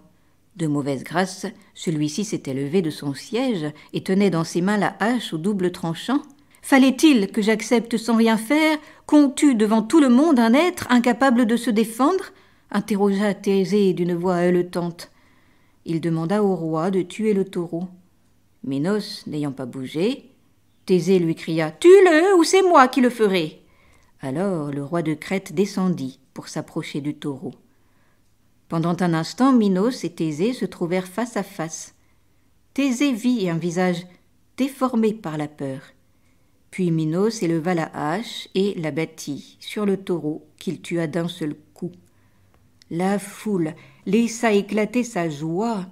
De mauvaise grâce, celui-ci s'était levé de son siège et tenait dans ses mains la hache au double tranchant. Fallait-il que j'accepte sans rien faire qu'on tue devant tout le monde un être incapable de se défendre interrogea Thésée d'une voix haletante. Il demanda au roi de tuer le taureau. Ménos n'ayant pas bougé, Thésée lui cria Tue-le ou c'est moi qui le ferai Alors le roi de Crète descendit pour s'approcher du taureau. Pendant un instant, Minos et Thésée se trouvèrent face à face. Thésée vit un visage déformé par la peur. Puis Minos éleva la hache et la battit sur le taureau qu'il tua d'un seul coup. La foule laissa éclater sa joie.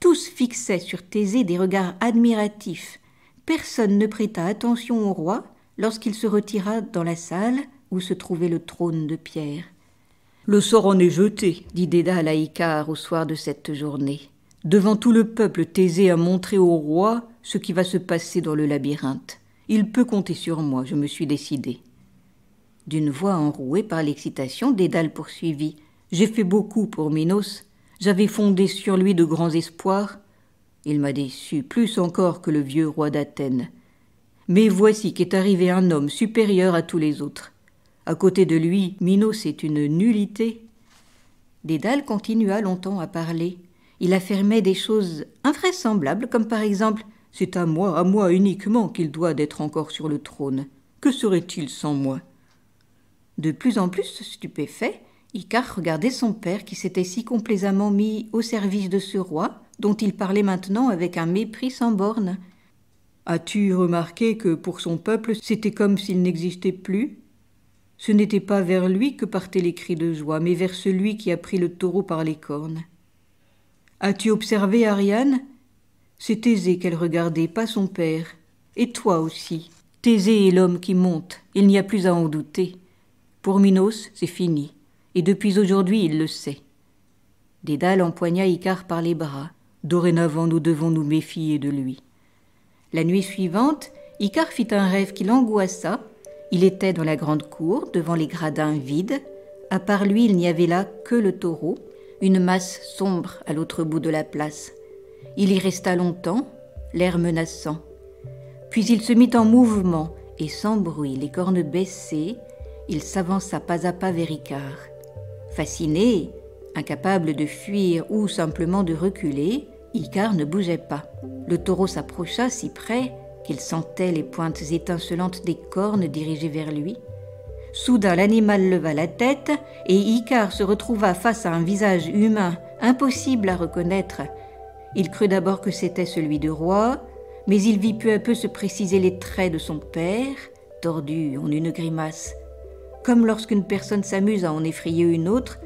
Tous fixaient sur Thésée des regards admiratifs. Personne ne prêta attention au roi lorsqu'il se retira dans la salle où se trouvait le trône de pierre. Le sort en est jeté, dit Dédale à Icare au soir de cette journée. Devant tout le peuple, taisé a montré au roi ce qui va se passer dans le labyrinthe. Il peut compter sur moi, je me suis décidé. D'une voix enrouée par l'excitation, Dédale poursuivit. J'ai fait beaucoup pour Minos, j'avais fondé sur lui de grands espoirs. Il m'a déçu, plus encore que le vieux roi d'Athènes. Mais voici qu'est arrivé un homme supérieur à tous les autres. À côté de lui, Minos est une nullité. Dédale continua longtemps à parler. Il affirmait des choses invraisemblables, comme par exemple C'est à moi, à moi uniquement qu'il doit d'être encore sur le trône. Que serait-il sans moi De plus en plus stupéfait, Icare regardait son père qui s'était si complaisamment mis au service de ce roi, dont il parlait maintenant avec un mépris sans borne. As-tu remarqué que pour son peuple c'était comme s'il n'existait plus ce n'était pas vers lui que partaient les cris de joie, mais vers celui qui a pris le taureau par les cornes. As-tu observé Ariane C'est Thésée qu'elle regardait, pas son père. Et toi aussi. Thésée est l'homme qui monte, il n'y a plus à en douter. Pour Minos, c'est fini, et depuis aujourd'hui il le sait. Dédale empoigna Icare par les bras. Dorénavant, nous devons nous méfier de lui. La nuit suivante, Icare fit un rêve qui l'angoissa il était dans la grande cour, devant les gradins vides. À part lui, il n'y avait là que le taureau, une masse sombre à l'autre bout de la place. Il y resta longtemps, l'air menaçant. Puis il se mit en mouvement, et sans bruit, les cornes baissées, il s'avança pas à pas vers Icare. Fasciné, incapable de fuir ou simplement de reculer, Icare ne bougeait pas. Le taureau s'approcha si près qu'il sentait les pointes étincelantes des cornes dirigées vers lui. Soudain l'animal leva la tête, et Icar se retrouva face à un visage humain impossible à reconnaître. Il crut d'abord que c'était celui du roi, mais il vit peu à peu se préciser les traits de son père, tordus en une grimace. Comme lorsqu'une personne s'amuse à en effrayer une autre,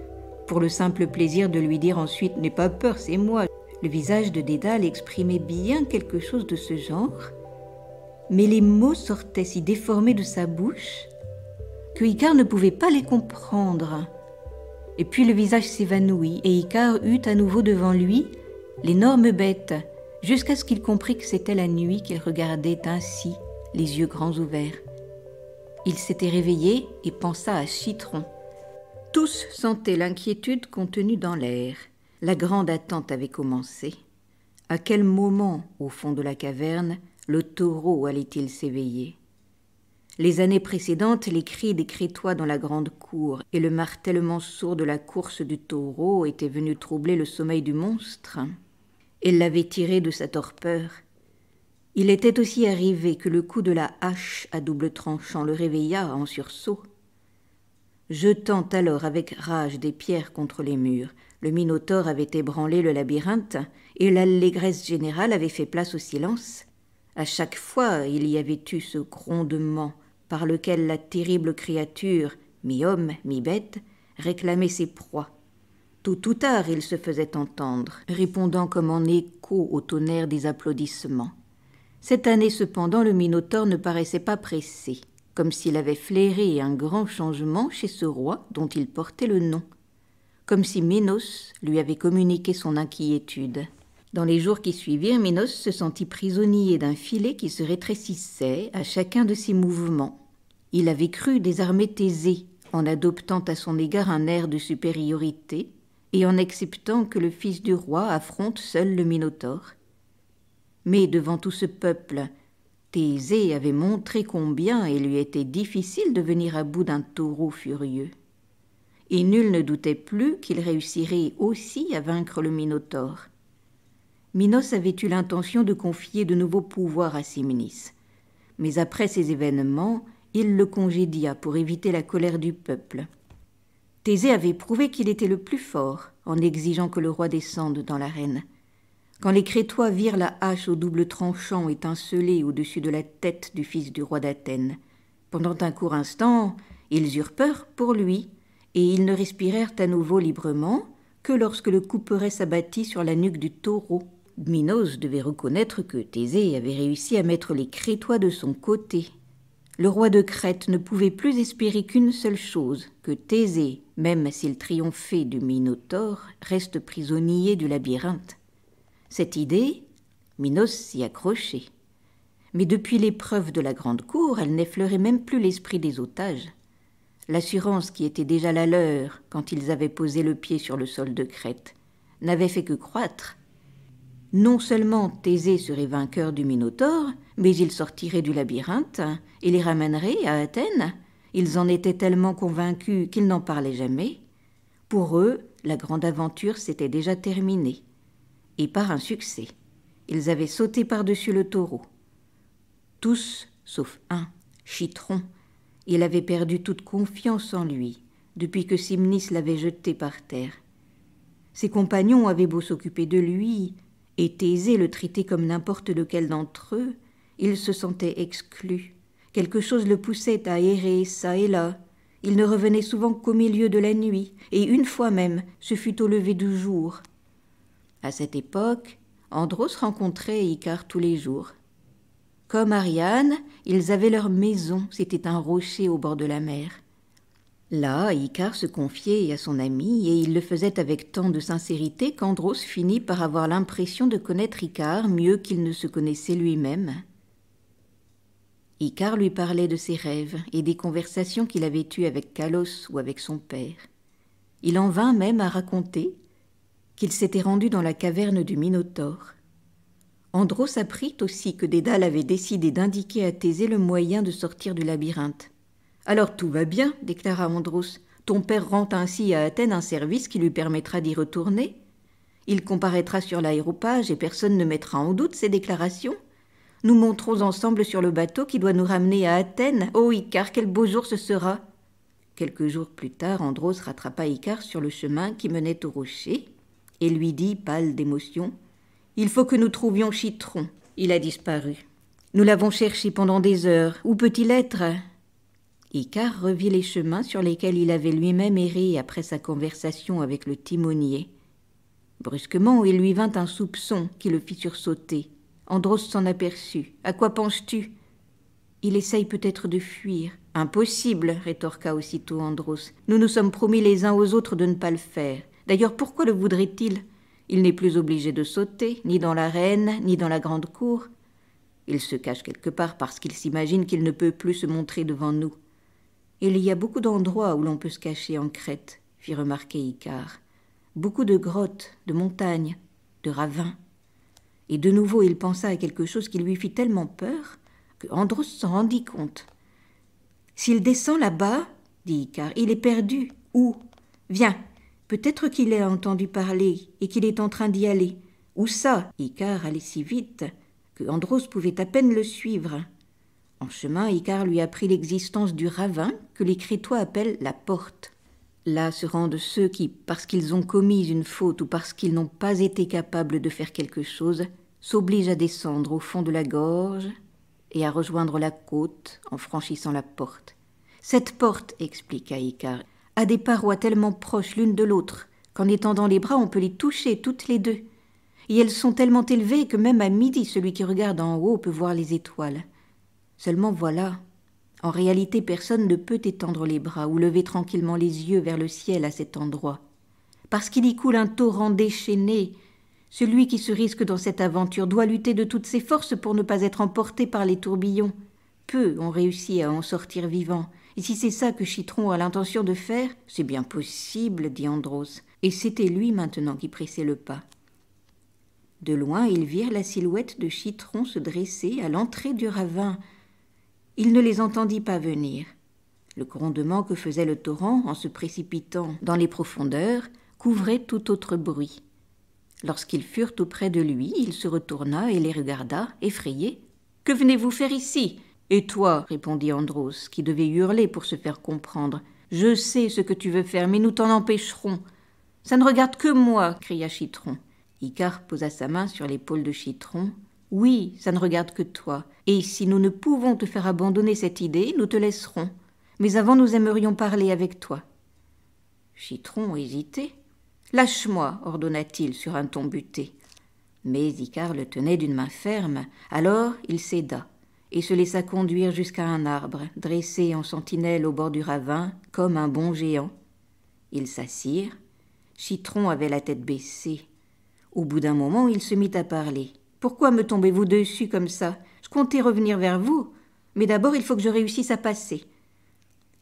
pour le simple plaisir de lui dire ensuite N'aie pas peur, c'est moi. Le visage de Dédale exprimait bien quelque chose de ce genre, mais les mots sortaient si déformés de sa bouche que Icar ne pouvait pas les comprendre. Et puis le visage s'évanouit, et Icar eut à nouveau devant lui l'énorme bête, jusqu'à ce qu'il comprit que c'était la nuit qu'il regardait ainsi, les yeux grands ouverts. Il s'était réveillé et pensa à Citron. Tous sentaient l'inquiétude contenue dans l'air. La grande attente avait commencé. À quel moment, au fond de la caverne, le taureau allait-il s'éveiller Les années précédentes, les cris des Crétois dans la grande cour et le martèlement sourd de la course du taureau étaient venus troubler le sommeil du monstre et l'avait tiré de sa torpeur. Il était aussi arrivé que le coup de la hache à double tranchant le réveilla en sursaut. Jetant alors avec rage des pierres contre les murs, le Minotaure avait ébranlé le labyrinthe, et l'allégresse générale avait fait place au silence, à chaque fois, il y avait eu ce grondement par lequel la terrible créature, mi-homme, mi-bête, réclamait ses proies. Tôt ou tard, il se faisait entendre, répondant comme en écho au tonnerre des applaudissements. Cette année, cependant, le Minotaure ne paraissait pas pressé, comme s'il avait flairé un grand changement chez ce roi dont il portait le nom, comme si Ménos lui avait communiqué son inquiétude. Dans les jours qui suivirent, Minos se sentit prisonnier d'un filet qui se rétrécissait à chacun de ses mouvements. Il avait cru désarmer Thésée en adoptant à son égard un air de supériorité et en acceptant que le fils du roi affronte seul le Minotaure. Mais devant tout ce peuple, Thésée avait montré combien il lui était difficile de venir à bout d'un taureau furieux. Et nul ne doutait plus qu'il réussirait aussi à vaincre le Minotaure. Minos avait eu l'intention de confier de nouveaux pouvoirs à ministres Mais après ces événements, il le congédia pour éviter la colère du peuple. Thésée avait prouvé qu'il était le plus fort en exigeant que le roi descende dans l'arène. Quand les Crétois virent la hache au double tranchant étincelée au-dessus de la tête du fils du roi d'Athènes, pendant un court instant, ils eurent peur pour lui, et ils ne respirèrent à nouveau librement que lorsque le couperet s'abattit sur la nuque du taureau Minos devait reconnaître que Thésée avait réussi à mettre les Crétois de son côté. Le roi de Crète ne pouvait plus espérer qu'une seule chose, que Thésée, même s'il triomphait du Minotaure, reste prisonnier du labyrinthe. Cette idée, Minos s'y accrochait. Mais depuis l'épreuve de la grande cour, elle n'effleurait même plus l'esprit des otages. L'assurance qui était déjà la leur quand ils avaient posé le pied sur le sol de Crète n'avait fait que croître non seulement Thésée serait vainqueur du Minotaure, mais il sortirait du labyrinthe et les ramènerait à Athènes. Ils en étaient tellement convaincus qu'ils n'en parlaient jamais. Pour eux, la grande aventure s'était déjà terminée, et par un succès. Ils avaient sauté par-dessus le taureau. Tous, sauf un, Chitron, il avait perdu toute confiance en lui depuis que Simnis l'avait jeté par terre. Ses compagnons avaient beau s'occuper de lui, et le traiter comme n'importe lequel d'entre eux, il se sentait exclu. Quelque chose le poussait à errer çà et là. Il ne revenait souvent qu'au milieu de la nuit, et une fois même, ce fut au lever du jour. À cette époque, Andros rencontrait Icar tous les jours. Comme Ariane, ils avaient leur maison, c'était un rocher au bord de la mer. Là, Icare se confiait à son ami et il le faisait avec tant de sincérité qu'Andros finit par avoir l'impression de connaître Icare mieux qu'il ne se connaissait lui-même. Icare lui parlait de ses rêves et des conversations qu'il avait eues avec Kalos ou avec son père. Il en vint même à raconter qu'il s'était rendu dans la caverne du Minotaure. Andros apprit aussi que Dédale avait décidé d'indiquer à Thésée le moyen de sortir du labyrinthe alors tout va bien, déclara Andros. Ton père rend ainsi à Athènes un service qui lui permettra d'y retourner. Il comparaîtra sur l'aéropage et personne ne mettra en doute ses déclarations. Nous monterons ensemble sur le bateau qui doit nous ramener à Athènes. Oh, Icar, quel beau jour ce sera Quelques jours plus tard, Andros rattrapa Icar sur le chemin qui menait au rocher et lui dit, pâle d'émotion Il faut que nous trouvions Chitron. Il a disparu. Nous l'avons cherché pendant des heures. Où peut-il être Icar revit les chemins sur lesquels il avait lui-même erré après sa conversation avec le timonier. Brusquement, il lui vint un soupçon qui le fit sursauter. Andros s'en aperçut. À quoi penses-tu Il essaye peut-être de fuir. Impossible, rétorqua aussitôt Andros. Nous nous sommes promis les uns aux autres de ne pas le faire. D'ailleurs, pourquoi le voudrait-il Il n'est plus obligé de sauter, ni dans l'arène, ni dans la grande cour. Il se cache quelque part parce qu'il s'imagine qu'il ne peut plus se montrer devant nous. Il y a beaucoup d'endroits où l'on peut se cacher en crête, » fit remarquer Icare. Beaucoup de grottes, de montagnes, de ravins. Et de nouveau, il pensa à quelque chose qui lui fit tellement peur que Andros s'en rendit compte. S'il descend là-bas, dit Icare, il est perdu. Où Viens, peut-être qu'il a entendu parler et qu'il est en train d'y aller. Où ça Icare allait si vite que Andros pouvait à peine le suivre. En chemin, Icare lui apprit l'existence du ravin que les Crétois appellent la porte. Là se rendent ceux qui, parce qu'ils ont commis une faute ou parce qu'ils n'ont pas été capables de faire quelque chose, s'obligent à descendre au fond de la gorge et à rejoindre la côte en franchissant la porte. Cette porte, expliqua Icare, a des parois tellement proches l'une de l'autre qu'en étendant les bras on peut les toucher toutes les deux. Et elles sont tellement élevées que même à midi celui qui regarde en haut peut voir les étoiles. Seulement voilà, en réalité personne ne peut étendre les bras ou lever tranquillement les yeux vers le ciel à cet endroit, parce qu'il y coule un torrent déchaîné. Celui qui se risque dans cette aventure doit lutter de toutes ses forces pour ne pas être emporté par les tourbillons. Peu ont réussi à en sortir vivant. et si c'est ça que Chitron a l'intention de faire, c'est bien possible, dit Andros, et c'était lui maintenant qui pressait le pas. De loin, ils virent la silhouette de Chitron se dresser à l'entrée du ravin, il ne les entendit pas venir. Le grondement que faisait le torrent en se précipitant dans les profondeurs couvrait tout autre bruit. Lorsqu'ils furent auprès de lui, il se retourna et les regarda, effrayé. Que venez-vous faire ici Et toi répondit Andros, qui devait hurler pour se faire comprendre. Je sais ce que tu veux faire, mais nous t'en empêcherons. Ça ne regarde que moi cria Chitron. Icare posa sa main sur l'épaule de Chitron, oui, ça ne regarde que toi, et si nous ne pouvons te faire abandonner cette idée, nous te laisserons. Mais avant, nous aimerions parler avec toi. Chitron hésitait. Lâche-moi, ordonna-t-il sur un ton buté. Mais Icare le tenait d'une main ferme. Alors il céda et se laissa conduire jusqu'à un arbre, dressé en sentinelle au bord du ravin, comme un bon géant. Ils s'assirent. Chitron avait la tête baissée. Au bout d'un moment, il se mit à parler. Pourquoi me tombez-vous dessus comme ça Je comptais revenir vers vous. Mais d'abord, il faut que je réussisse à passer.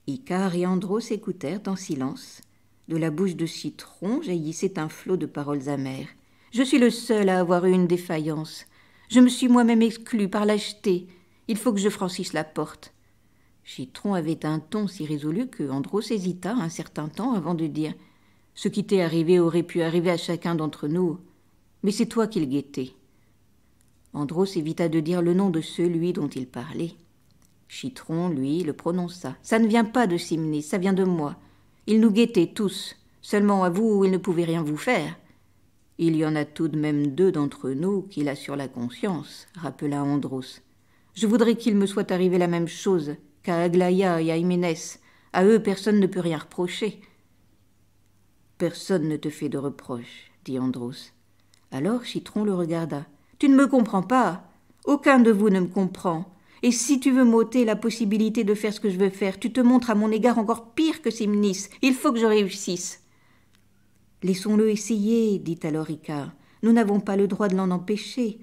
Icare et Andros écoutèrent en silence. De la bouche de Citron jaillissait un flot de paroles amères. Je suis le seul à avoir eu une défaillance. Je me suis moi-même exclu par lâcheté. Il faut que je franchisse la porte. Citron avait un ton si résolu que Andros hésita un certain temps avant de dire Ce qui t'est arrivé aurait pu arriver à chacun d'entre nous, mais c'est toi qui le guettais. Andros évita de dire le nom de celui dont il parlait. Chitron, lui, le prononça. Ça ne vient pas de Simné, ça vient de moi. Ils nous guettaient tous. Seulement à vous, ils ne pouvaient rien vous faire. Il y en a tout de même deux d'entre nous qu'il a sur la conscience, rappela Andros. Je voudrais qu'il me soit arrivé la même chose qu'à Aglaïa et à Iménès. À eux, personne ne peut rien reprocher. Personne ne te fait de reproche, dit Andros. Alors Chitron le regarda. Tu ne me comprends pas. Aucun de vous ne me comprend. Et si tu veux m'ôter la possibilité de faire ce que je veux faire, tu te montres à mon égard encore pire que Simnis. Il faut que je réussisse. Laissons-le essayer, dit alors Icar. « Nous n'avons pas le droit de l'en empêcher.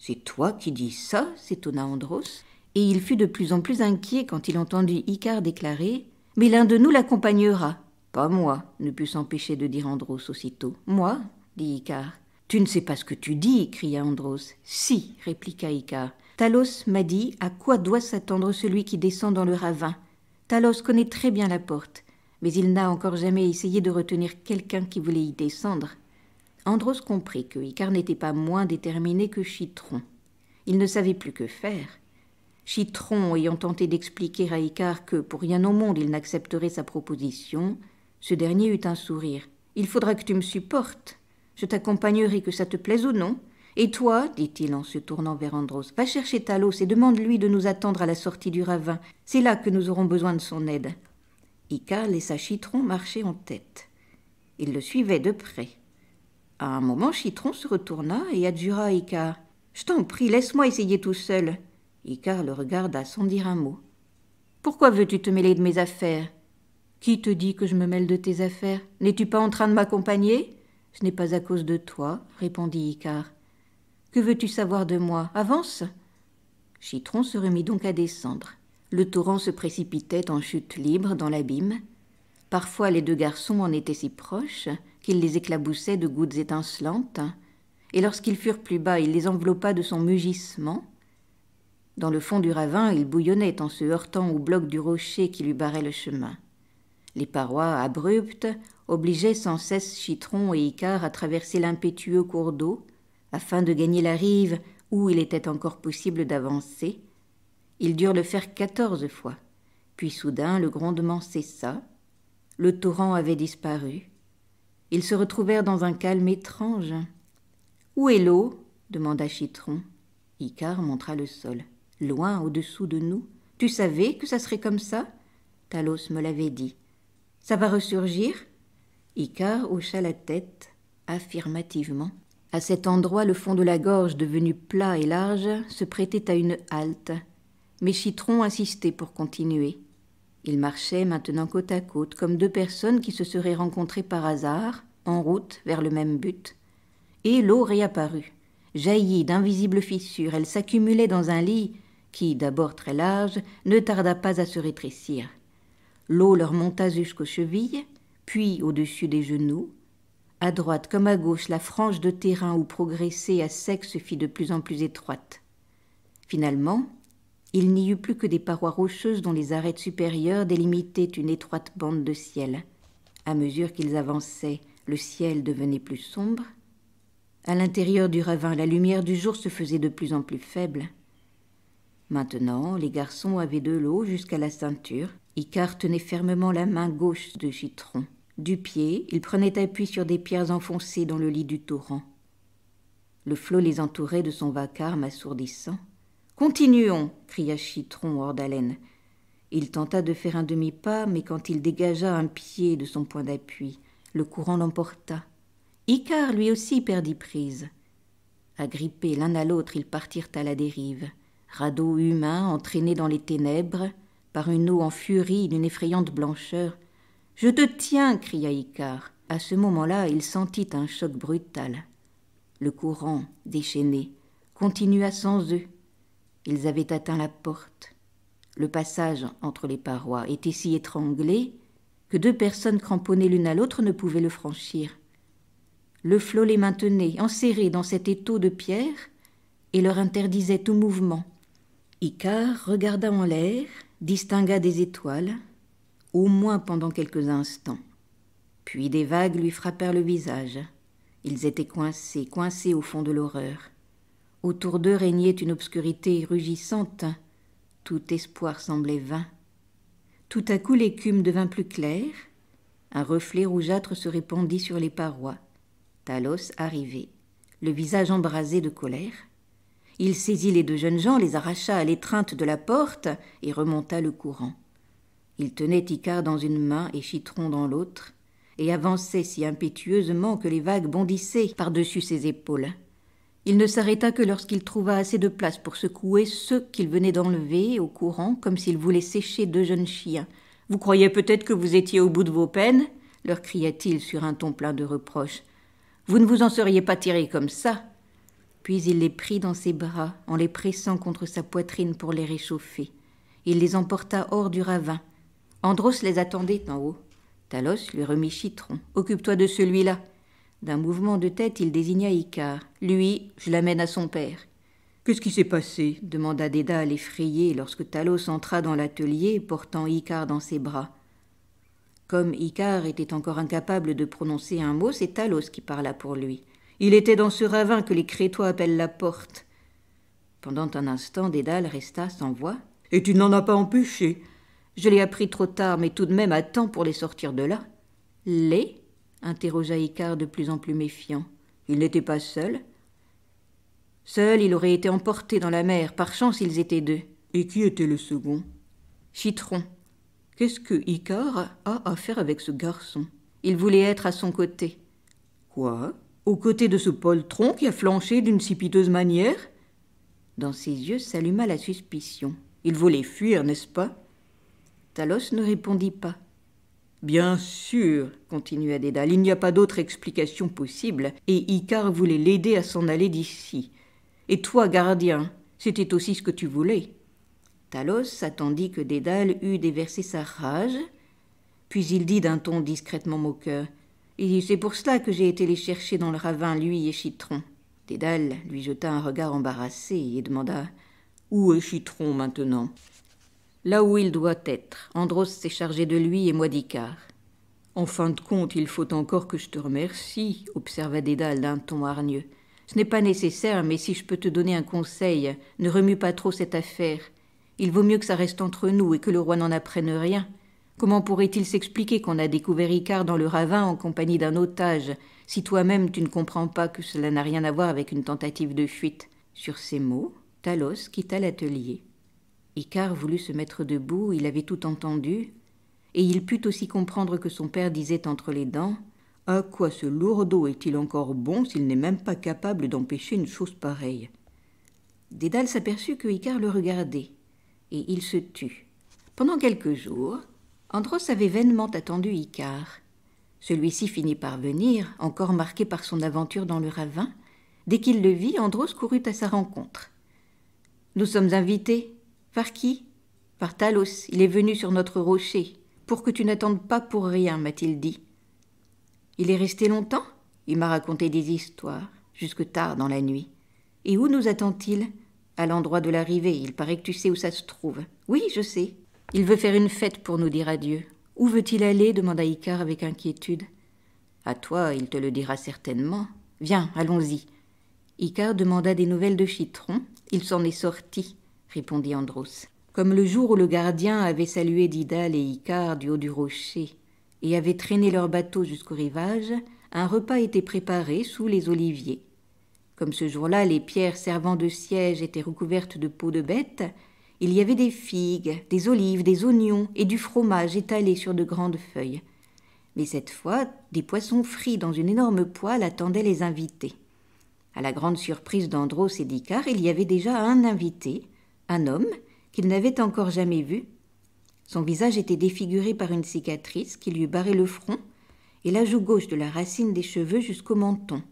C'est toi qui dis ça s'étonna Andros. Et il fut de plus en plus inquiet quand il entendit Icare déclarer Mais l'un de nous l'accompagnera. Pas moi, ne put s'empêcher de dire Andros aussitôt. Moi, dit Icare. Tu ne sais pas ce que tu dis, cria Andros. Si, répliqua Icar. Talos m'a dit à quoi doit s'attendre celui qui descend dans le ravin. Talos connaît très bien la porte, mais il n'a encore jamais essayé de retenir quelqu'un qui voulait y descendre. Andros comprit que Icar n'était pas moins déterminé que Chitron. Il ne savait plus que faire. Chitron ayant tenté d'expliquer à Icar que pour rien au monde il n'accepterait sa proposition, ce dernier eut un sourire. Il faudra que tu me supportes. Je t'accompagnerai, que ça te plaise ou non. Et toi, dit-il en se tournant vers Andros, va chercher Talos et demande-lui de nous attendre à la sortie du ravin. C'est là que nous aurons besoin de son aide. Icar laissa Chitron marcher en tête. Il le suivait de près. À un moment, Chitron se retourna et adjura à Icar. Je t'en prie, laisse-moi essayer tout seul. Icar le regarda sans dire un mot. Pourquoi veux-tu te mêler de mes affaires Qui te dit que je me mêle de tes affaires N'es-tu pas en train de m'accompagner ce n'est pas à cause de toi, répondit Icare. Que veux-tu savoir de moi Avance Chitron se remit donc à descendre. Le torrent se précipitait en chute libre dans l'abîme. Parfois les deux garçons en étaient si proches qu'il les éclaboussait de gouttes étincelantes, et lorsqu'ils furent plus bas, il les enveloppa de son mugissement. Dans le fond du ravin, il bouillonnait en se heurtant au bloc du rocher qui lui barrait le chemin. Les parois abruptes obligeaient sans cesse Chitron et Icare à traverser l'impétueux cours d'eau, afin de gagner la rive où il était encore possible d'avancer. Ils durent le faire quatorze fois, puis soudain le grondement cessa, le torrent avait disparu. Ils se retrouvèrent dans un calme étrange. Où est l'eau demanda Chitron. Icare montra le sol. Loin au-dessous de nous. Tu savais que ça serait comme ça Talos me l'avait dit. Ça va ressurgir Icar hocha la tête, affirmativement. À cet endroit, le fond de la gorge, devenu plat et large, se prêtait à une halte. Mais Chitron insistait pour continuer. Ils marchaient maintenant côte à côte, comme deux personnes qui se seraient rencontrées par hasard, en route vers le même but. Et l'eau réapparut. Jaillie d'invisibles fissures, elle s'accumulait dans un lit qui, d'abord très large, ne tarda pas à se rétrécir. L'eau leur monta jusqu'aux chevilles, puis au-dessus des genoux, à droite comme à gauche, la frange de terrain où progresser à sec se fit de plus en plus étroite. Finalement, il n'y eut plus que des parois rocheuses dont les arêtes supérieures délimitaient une étroite bande de ciel. À mesure qu'ils avançaient, le ciel devenait plus sombre. À l'intérieur du ravin, la lumière du jour se faisait de plus en plus faible. Maintenant, les garçons avaient de l'eau jusqu'à la ceinture. icar tenait fermement la main gauche de Chitron. Du pied, ils prenaient appui sur des pierres enfoncées dans le lit du torrent. Le flot les entourait de son vacarme assourdissant. Continuons cria Chitron hors d'haleine. Il tenta de faire un demi-pas, mais quand il dégagea un pied de son point d'appui, le courant l'emporta. Icar lui aussi perdit prise. Agrippés l'un à l'autre, ils partirent à la dérive. Radeaux humains entraînés dans les ténèbres, par une eau en furie d'une effrayante blancheur, je te tiens, cria Icare. À ce moment-là, il sentit un choc brutal. Le courant, déchaîné, continua sans eux. Ils avaient atteint la porte. Le passage entre les parois était si étranglé que deux personnes cramponnées l'une à l'autre ne pouvaient le franchir. Le flot les maintenait, enserrés dans cet étau de pierre, et leur interdisait tout mouvement. Icare regarda en l'air, distingua des étoiles, au moins pendant quelques instants. Puis des vagues lui frappèrent le visage. Ils étaient coincés, coincés au fond de l'horreur. Autour d'eux régnait une obscurité rugissante. Tout espoir semblait vain. Tout à coup l'écume devint plus claire. Un reflet rougeâtre se répandit sur les parois. Talos arrivait, le visage embrasé de colère. Il saisit les deux jeunes gens, les arracha à l'étreinte de la porte et remonta le courant. Il tenait Icare dans une main et Chitron dans l'autre, et avançait si impétueusement que les vagues bondissaient par-dessus ses épaules. Il ne s'arrêta que lorsqu'il trouva assez de place pour secouer ceux qu'il venait d'enlever au courant comme s'il voulait sécher deux jeunes chiens. Vous croyez peut-être que vous étiez au bout de vos peines leur cria-t-il sur un ton plein de reproches. Vous ne vous en seriez pas tiré comme ça. Puis il les prit dans ses bras en les pressant contre sa poitrine pour les réchauffer. Il les emporta hors du ravin Andros les attendait en haut. Talos lui remit Chitron. Occupe-toi de celui-là. D'un mouvement de tête, il désigna Icare. Lui, je l'amène à son père. Qu'est-ce qui s'est passé demanda Dédale effrayé lorsque Talos entra dans l'atelier portant Icare dans ses bras. Comme Icare était encore incapable de prononcer un mot, c'est Talos qui parla pour lui. Il était dans ce ravin que les Crétois appellent la porte. Pendant un instant, Dédale resta sans voix. Et tu n'en as pas empêché je l'ai appris trop tard, mais tout de même à temps pour les sortir de là. Les interrogea Icar de plus en plus méfiant. Il n'était pas seul. Seul, il aurait été emporté dans la mer. Par chance, ils étaient deux. Et qui était le second Chitron. Qu'est-ce que Icar a à faire avec ce garçon Il voulait être à son côté. Quoi Aux côtés de ce poltron qui a flanché d'une si piteuse manière Dans ses yeux s'alluma la suspicion. Il voulait fuir, n'est-ce pas Talos ne répondit pas. Bien sûr, continua Dédale, il n'y a pas d'autre explication possible, et Icare voulait l'aider à s'en aller d'ici. Et toi, gardien, c'était aussi ce que tu voulais. Talos attendit que Dédale eût déversé sa rage, puis il dit d'un ton discrètement moqueur Et c'est pour cela que j'ai été les chercher dans le ravin, lui et Chitron. Dédale lui jeta un regard embarrassé et demanda Où est Chitron maintenant là où il doit être. Andros s'est chargé de lui et moi d'Icare. En fin de compte, il faut encore que je te remercie, observa Dédale d'un ton hargneux. Ce n'est pas nécessaire, mais si je peux te donner un conseil, ne remue pas trop cette affaire. Il vaut mieux que ça reste entre nous et que le roi n'en apprenne rien. Comment pourrait-il s'expliquer qu'on a découvert Icare dans le ravin en compagnie d'un otage, si toi-même tu ne comprends pas que cela n'a rien à voir avec une tentative de fuite Sur ces mots, Talos quitta l'atelier. Icare voulut se mettre debout, il avait tout entendu, et il put aussi comprendre que son père disait entre les dents À quoi ce lourdeau est-il encore bon s'il n'est même pas capable d'empêcher une chose pareille Dédale s'aperçut que Icare le regardait, et il se tut. Pendant quelques jours, Andros avait vainement attendu Icare. Celui-ci finit par venir, encore marqué par son aventure dans le ravin. Dès qu'il le vit, Andros courut à sa rencontre. Nous sommes invités, par qui Par Talos, il est venu sur notre rocher, pour que tu n'attendes pas pour rien, m'a-t-il dit. Il est resté longtemps Il m'a raconté des histoires, jusque tard dans la nuit. Et où nous attend-il À l'endroit de l'arrivée, il paraît que tu sais où ça se trouve. Oui, je sais. Il veut faire une fête pour nous dire adieu. Où veut-il aller demanda Icare avec inquiétude. À toi, il te le dira certainement. Viens, allons-y. Icar demanda des nouvelles de Chitron. Il s'en est sorti répondit Andros, comme le jour où le gardien avait salué Didale et Icare du haut du rocher et avait traîné leur bateau jusqu'au rivage, un repas était préparé sous les oliviers. Comme ce jour-là, les pierres servant de siège étaient recouvertes de peaux de bêtes, il y avait des figues, des olives, des oignons et du fromage étalé sur de grandes feuilles. Mais cette fois, des poissons frits dans une énorme poêle attendaient les invités. À la grande surprise d'Andros et d'Icare, il y avait déjà un invité, un homme qu'il n'avait encore jamais vu. Son visage était défiguré par une cicatrice qui lui barrait le front et la joue gauche de la racine des cheveux jusqu'au menton.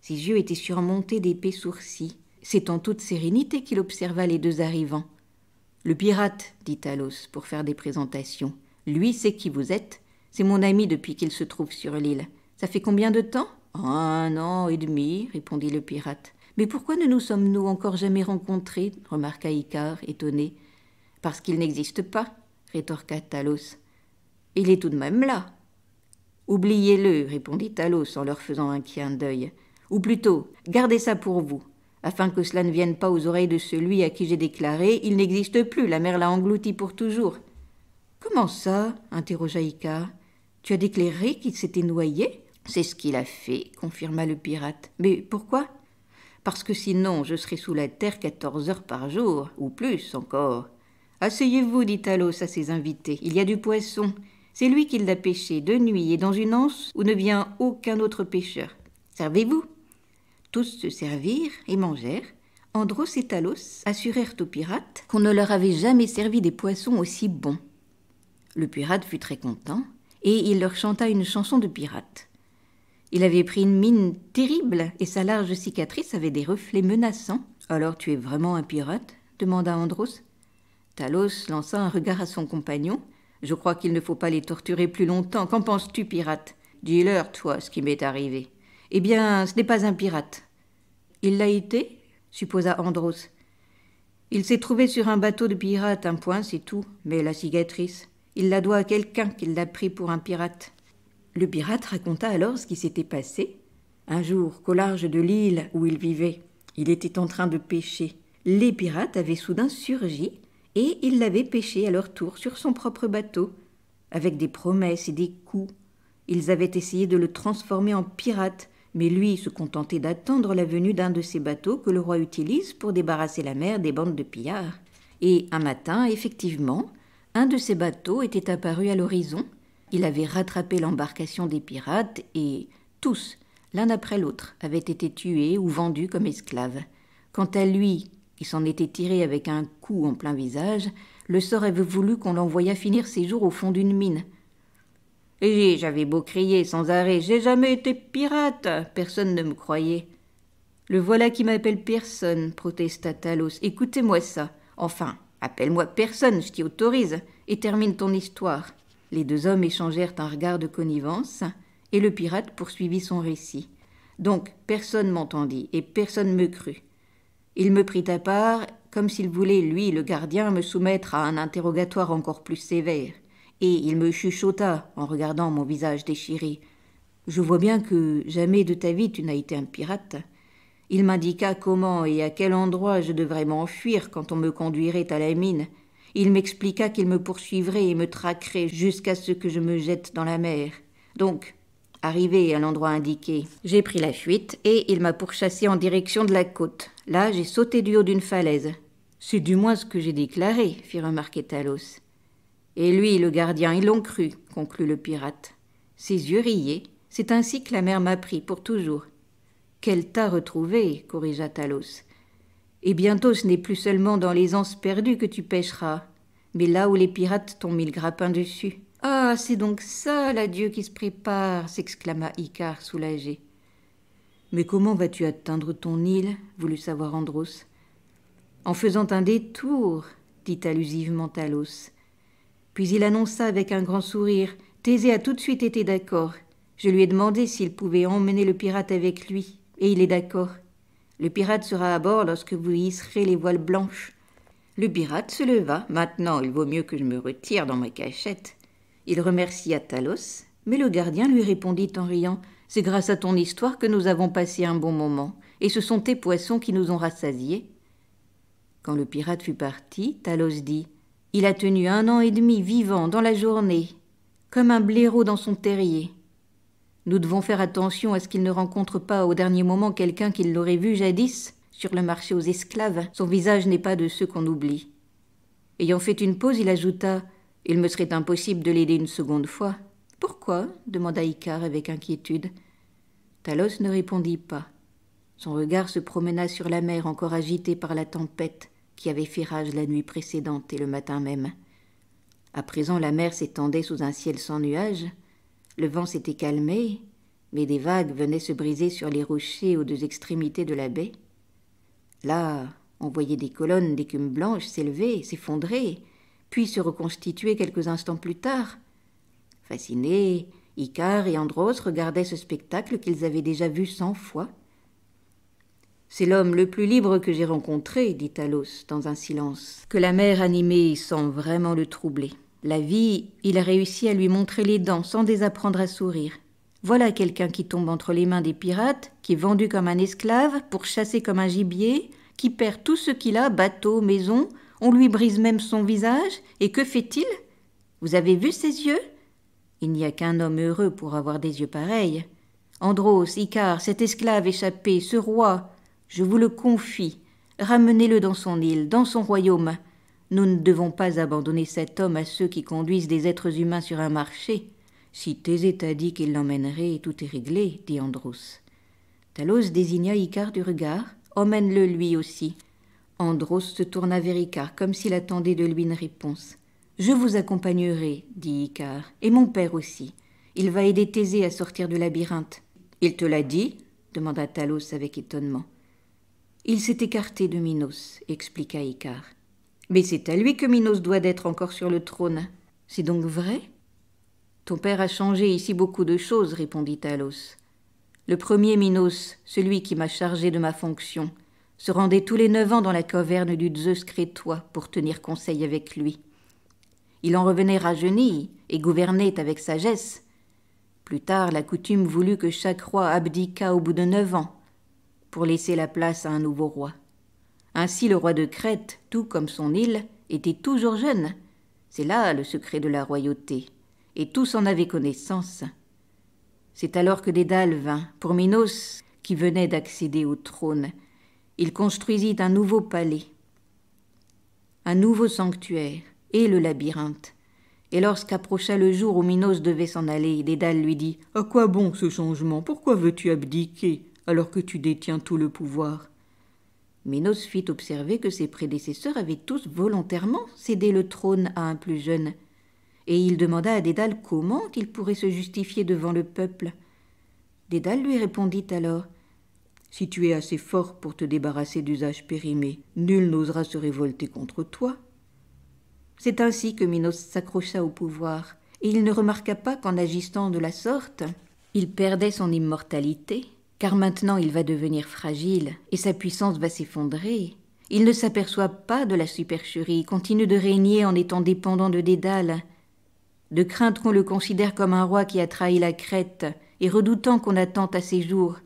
Ses yeux étaient surmontés d'épais sourcils. C'est en toute sérénité qu'il observa les deux arrivants. Le pirate, dit Talos, pour faire des présentations. Lui sait qui vous êtes. C'est mon ami depuis qu'il se trouve sur l'île. Ça fait combien de temps Un an et demi, répondit le pirate. Mais pourquoi ne nous sommes-nous encore jamais rencontrés remarqua Icar, étonné. Parce qu'il n'existe pas, rétorqua Talos. Il est tout de même là. Oubliez-le, répondit Talos en leur faisant un clin d'œil. Ou plutôt, gardez ça pour vous, afin que cela ne vienne pas aux oreilles de celui à qui j'ai déclaré Il n'existe plus, la mer l'a englouti pour toujours. Comment ça interrogea Icar. « Tu as déclaré qu'il s'était noyé C'est ce qu'il a fait, confirma le pirate. Mais pourquoi parce que sinon je serai sous la terre quatorze heures par jour, ou plus encore. Asseyez-vous, dit Talos à ses invités, il y a du poisson. C'est lui qui l'a pêché de nuit et dans une anse où ne vient aucun autre pêcheur. Servez-vous. Tous se servirent et mangèrent. Andros et Talos assurèrent aux pirates qu'on ne leur avait jamais servi des poissons aussi bons. Le pirate fut très content et il leur chanta une chanson de pirate. Il avait pris une mine terrible et sa large cicatrice avait des reflets menaçants. Alors tu es vraiment un pirate demanda Andros. Talos lança un regard à son compagnon. Je crois qu'il ne faut pas les torturer plus longtemps. Qu'en penses-tu, pirate Dis-leur, toi, ce qui m'est arrivé. Eh bien, ce n'est pas un pirate. Il l'a été supposa Andros. Il s'est trouvé sur un bateau de pirates, un point, c'est tout. Mais la cicatrice, il la doit à quelqu'un qui l'a pris pour un pirate. Le pirate raconta alors ce qui s'était passé. Un jour, qu'au large de l'île où il vivait, il était en train de pêcher. Les pirates avaient soudain surgi et ils l'avaient pêché à leur tour sur son propre bateau, avec des promesses et des coups. Ils avaient essayé de le transformer en pirate, mais lui se contentait d'attendre la venue d'un de ces bateaux que le roi utilise pour débarrasser la mer des bandes de pillards. Et un matin, effectivement, un de ces bateaux était apparu à l'horizon, il avait rattrapé l'embarcation des pirates et tous, l'un après l'autre, avaient été tués ou vendus comme esclaves. Quant à lui, il s'en était tiré avec un coup en plein visage, le sort avait voulu qu'on l'envoyât finir ses jours au fond d'une mine. Et eh, j'avais beau crier sans arrêt J'ai jamais été pirate Personne ne me croyait. Le voilà qui m'appelle personne, protesta Talos. Écoutez-moi ça. Enfin, appelle-moi personne, je t'y autorise, et termine ton histoire. Les deux hommes échangèrent un regard de connivence, et le pirate poursuivit son récit. Donc personne m'entendit, et personne me crut. Il me prit à part, comme s'il voulait, lui, le gardien, me soumettre à un interrogatoire encore plus sévère, et il me chuchota, en regardant mon visage déchiré. Je vois bien que jamais de ta vie tu n'as été un pirate. Il m'indiqua comment et à quel endroit je devrais m'enfuir quand on me conduirait à la mine, il m'expliqua qu'il me poursuivrait et me traquerait jusqu'à ce que je me jette dans la mer. Donc, arrivé à l'endroit indiqué, j'ai pris la fuite et il m'a pourchassé en direction de la côte. Là, j'ai sauté du haut d'une falaise. C'est du moins ce que j'ai déclaré, fit remarquer Talos. Et lui, le gardien, ils l'ont cru, conclut le pirate. Ses yeux riaient. C'est ainsi que la mer m'a pris, pour toujours. Quel tas retrouvé, corrigea Talos. Et bientôt ce n'est plus seulement dans les anses perdues que tu pêcheras, mais là où les pirates t'ont mis le grappin dessus. Ah, c'est donc ça l'adieu qui se prépare, s'exclama Icare soulagé. Mais comment vas-tu atteindre ton île voulut savoir Andros. En faisant un détour, dit allusivement Talos. Puis il annonça avec un grand sourire Thésée a tout de suite été d'accord. Je lui ai demandé s'il pouvait emmener le pirate avec lui, et il est d'accord. Le pirate sera à bord lorsque vous hisserez les voiles blanches. Le pirate se leva. Maintenant, il vaut mieux que je me retire dans ma cachette. Il remercia Talos, mais le gardien lui répondit en riant C'est grâce à ton histoire que nous avons passé un bon moment, et ce sont tes poissons qui nous ont rassasiés. Quand le pirate fut parti, Talos dit Il a tenu un an et demi vivant dans la journée, comme un blaireau dans son terrier. Nous devons faire attention à ce qu'il ne rencontre pas au dernier moment quelqu'un qu'il l'aurait vu jadis sur le marché aux esclaves. Son visage n'est pas de ceux qu'on oublie. Ayant fait une pause, il ajouta Il me serait impossible de l'aider une seconde fois. Pourquoi demanda Icar avec inquiétude. Talos ne répondit pas. Son regard se promena sur la mer encore agitée par la tempête qui avait fait rage la nuit précédente et le matin même. À présent la mer s'étendait sous un ciel sans nuages, le vent s'était calmé, mais des vagues venaient se briser sur les rochers aux deux extrémités de la baie. Là, on voyait des colonnes d'écume blanche s'élever, s'effondrer, puis se reconstituer quelques instants plus tard. Fascinés, Icare et Andros regardaient ce spectacle qu'ils avaient déjà vu cent fois. C'est l'homme le plus libre que j'ai rencontré, dit Talos dans un silence, que la mer animée sent vraiment le troubler. La vie, il a réussit à lui montrer les dents sans désapprendre à sourire. Voilà quelqu'un qui tombe entre les mains des pirates, qui est vendu comme un esclave, pour chasser comme un gibier, qui perd tout ce qu'il a, bateau, maison, on lui brise même son visage, et que fait-il Vous avez vu ses yeux Il n'y a qu'un homme heureux pour avoir des yeux pareils. Andros, Icar, cet esclave échappé, ce roi, je vous le confie, ramenez-le dans son île, dans son royaume, nous ne devons pas abandonner cet homme à ceux qui conduisent des êtres humains sur un marché. Si Thésée t'a dit qu'il l'emmènerait, tout est réglé, dit Andros. Talos désigna Icar du regard. Emmène-le lui aussi. Andros se tourna vers Icar comme s'il attendait de lui une réponse. Je vous accompagnerai, dit Icare, et mon père aussi. Il va aider Thésée à sortir du labyrinthe. Il te l'a dit demanda Talos avec étonnement. Il s'est écarté de Minos, expliqua Icar. Mais c'est à lui que Minos doit d'être encore sur le trône. C'est donc vrai Ton père a changé ici beaucoup de choses, répondit Talos. Le premier Minos, celui qui m'a chargé de ma fonction, se rendait tous les neuf ans dans la caverne du Zeus crétois pour tenir conseil avec lui. Il en revenait rajeuni et gouvernait avec sagesse. Plus tard, la coutume voulut que chaque roi abdiquât au bout de neuf ans pour laisser la place à un nouveau roi. Ainsi le roi de Crète, tout comme son île, était toujours jeune. C'est là le secret de la royauté, et tous en avaient connaissance. C'est alors que Dédale vint pour Minos, qui venait d'accéder au trône. Il construisit un nouveau palais, un nouveau sanctuaire et le labyrinthe. Et lorsqu'approcha le jour où Minos devait s'en aller, Dédale lui dit À quoi bon ce changement Pourquoi veux-tu abdiquer alors que tu détiens tout le pouvoir Minos fit observer que ses prédécesseurs avaient tous volontairement cédé le trône à un plus jeune, et il demanda à Dédale comment il pourrait se justifier devant le peuple. Dédale lui répondit alors Si tu es assez fort pour te débarrasser d'usage périmé, nul n'osera se révolter contre toi. C'est ainsi que Minos s'accrocha au pouvoir, et il ne remarqua pas qu'en agissant de la sorte, il perdait son immortalité car maintenant il va devenir fragile et sa puissance va s'effondrer. Il ne s'aperçoit pas de la supercherie, continue de régner en étant dépendant de Dédale, de crainte qu'on le considère comme un roi qui a trahi la Crète, et redoutant qu'on attend à ses jours.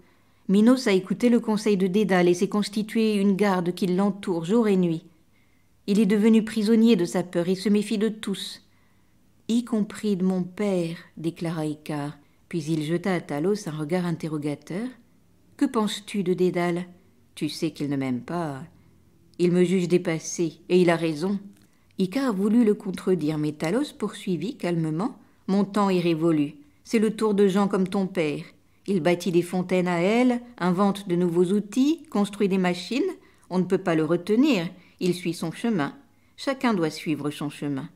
Minos a écouté le conseil de Dédale et s'est constitué une garde qui l'entoure jour et nuit. Il est devenu prisonnier de sa peur et se méfie de tous. Y compris de mon père, déclara puis il jeta à Talos un regard interrogateur. Que penses-tu de Dédale Tu sais qu'il ne m'aime pas. Il me juge dépassé, et il a raison. Icar voulut le contredire, mais Talos poursuivit calmement Mon temps est révolu. C'est le tour de gens comme ton père. Il bâtit des fontaines à elle, invente de nouveaux outils, construit des machines. On ne peut pas le retenir. Il suit son chemin. Chacun doit suivre son chemin.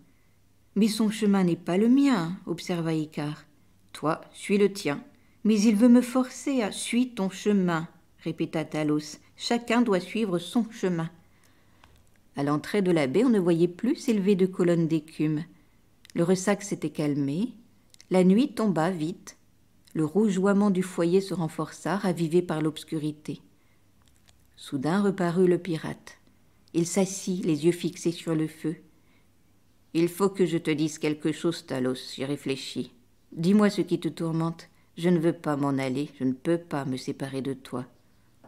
Mais son chemin n'est pas le mien, observa Icar. Toi, suis le tien. Mais il veut me forcer à suis ton chemin, répéta Talos. Chacun doit suivre son chemin. À l'entrée de la baie, on ne voyait plus s'élever de colonnes d'écume. Le ressac s'était calmé. La nuit tomba vite. Le rougeoiement du foyer se renforça, ravivé par l'obscurité. Soudain reparut le pirate. Il s'assit, les yeux fixés sur le feu. Il faut que je te dise quelque chose, Talos, j'y réfléchis. Dis-moi ce qui te tourmente. Je ne veux pas m'en aller, je ne peux pas me séparer de toi.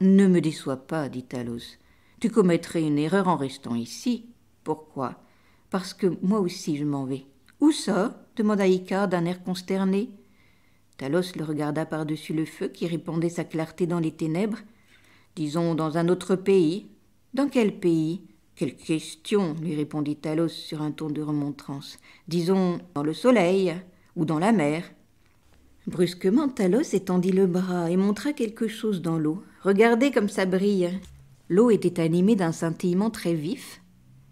Ne me déçois pas, dit Talos. Tu commettrais une erreur en restant ici. Pourquoi Parce que moi aussi je m'en vais. Où ça demanda Icar d'un air consterné. Talos le regarda par-dessus le feu qui répandait sa clarté dans les ténèbres. Disons dans un autre pays. Dans quel pays Quelle question lui répondit Talos sur un ton de remontrance. Disons dans le soleil ou dans la mer. Brusquement, Talos étendit le bras et montra quelque chose dans l'eau. Regardez comme ça brille. L'eau était animée d'un scintillement très vif.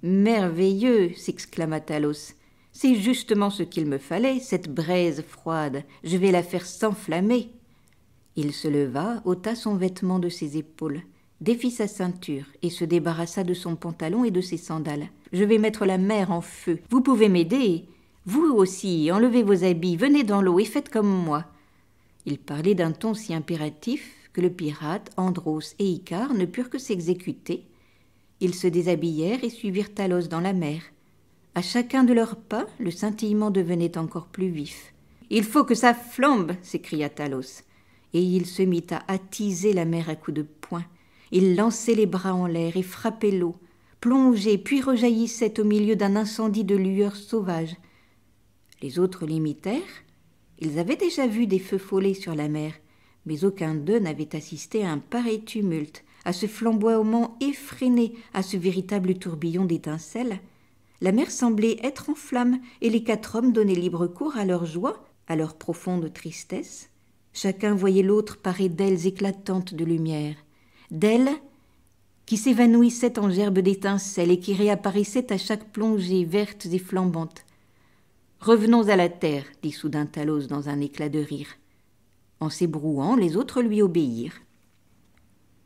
Merveilleux s'exclama Talos. C'est justement ce qu'il me fallait, cette braise froide. Je vais la faire s'enflammer. Il se leva, ôta son vêtement de ses épaules, défit sa ceinture et se débarrassa de son pantalon et de ses sandales. Je vais mettre la mer en feu. Vous pouvez m'aider vous aussi, enlevez vos habits, venez dans l'eau et faites comme moi. Il parlait d'un ton si impératif que le pirate, Andros et Icar ne purent que s'exécuter. Ils se déshabillèrent et suivirent Talos dans la mer. À chacun de leurs pas, le scintillement devenait encore plus vif. Il faut que ça flambe s'écria Talos. Et il se mit à attiser la mer à coups de poing. Il lançait les bras en l'air et frappait l'eau, plongeait puis rejaillissait au milieu d'un incendie de lueurs sauvages. Les autres l'imitèrent. Ils avaient déjà vu des feux follets sur la mer, mais aucun d'eux n'avait assisté à un pareil tumulte, à ce flamboiement effréné, à ce véritable tourbillon d'étincelles. La mer semblait être en flammes, et les quatre hommes donnaient libre cours à leur joie, à leur profonde tristesse. Chacun voyait l'autre parer d'ailes éclatantes de lumière, d'ailes qui s'évanouissaient en gerbes d'étincelles et qui réapparaissaient à chaque plongée vertes et flambantes. Revenons à la terre, dit soudain Talos dans un éclat de rire. En s'ébrouant, les autres lui obéirent.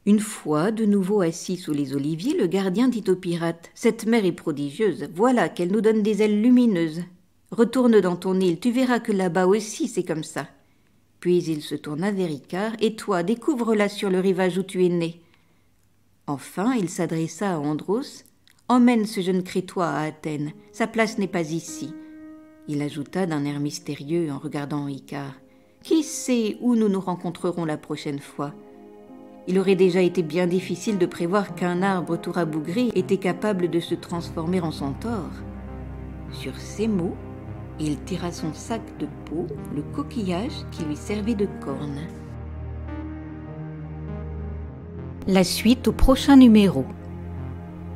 Une fois, de nouveau assis sous les oliviers, le gardien dit au pirate Cette mer est prodigieuse, voilà qu'elle nous donne des ailes lumineuses. Retourne dans ton île, tu verras que là-bas aussi c'est comme ça. Puis il se tourna vers Icare Et toi, découvre-la sur le rivage où tu es né. Enfin, il s'adressa à Andros Emmène ce jeune Crétois à Athènes, sa place n'est pas ici. Il ajouta d'un air mystérieux en regardant Icare. Qui sait où nous nous rencontrerons la prochaine fois Il aurait déjà été bien difficile de prévoir qu'un arbre tout rabougri était capable de se transformer en centaure. Sur ces mots, il tira son sac de peau, le coquillage qui lui servait de corne. La suite au prochain numéro.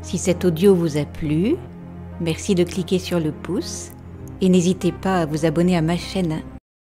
Si cet audio vous a plu, merci de cliquer sur le pouce et n'hésitez pas à vous abonner à ma chaîne.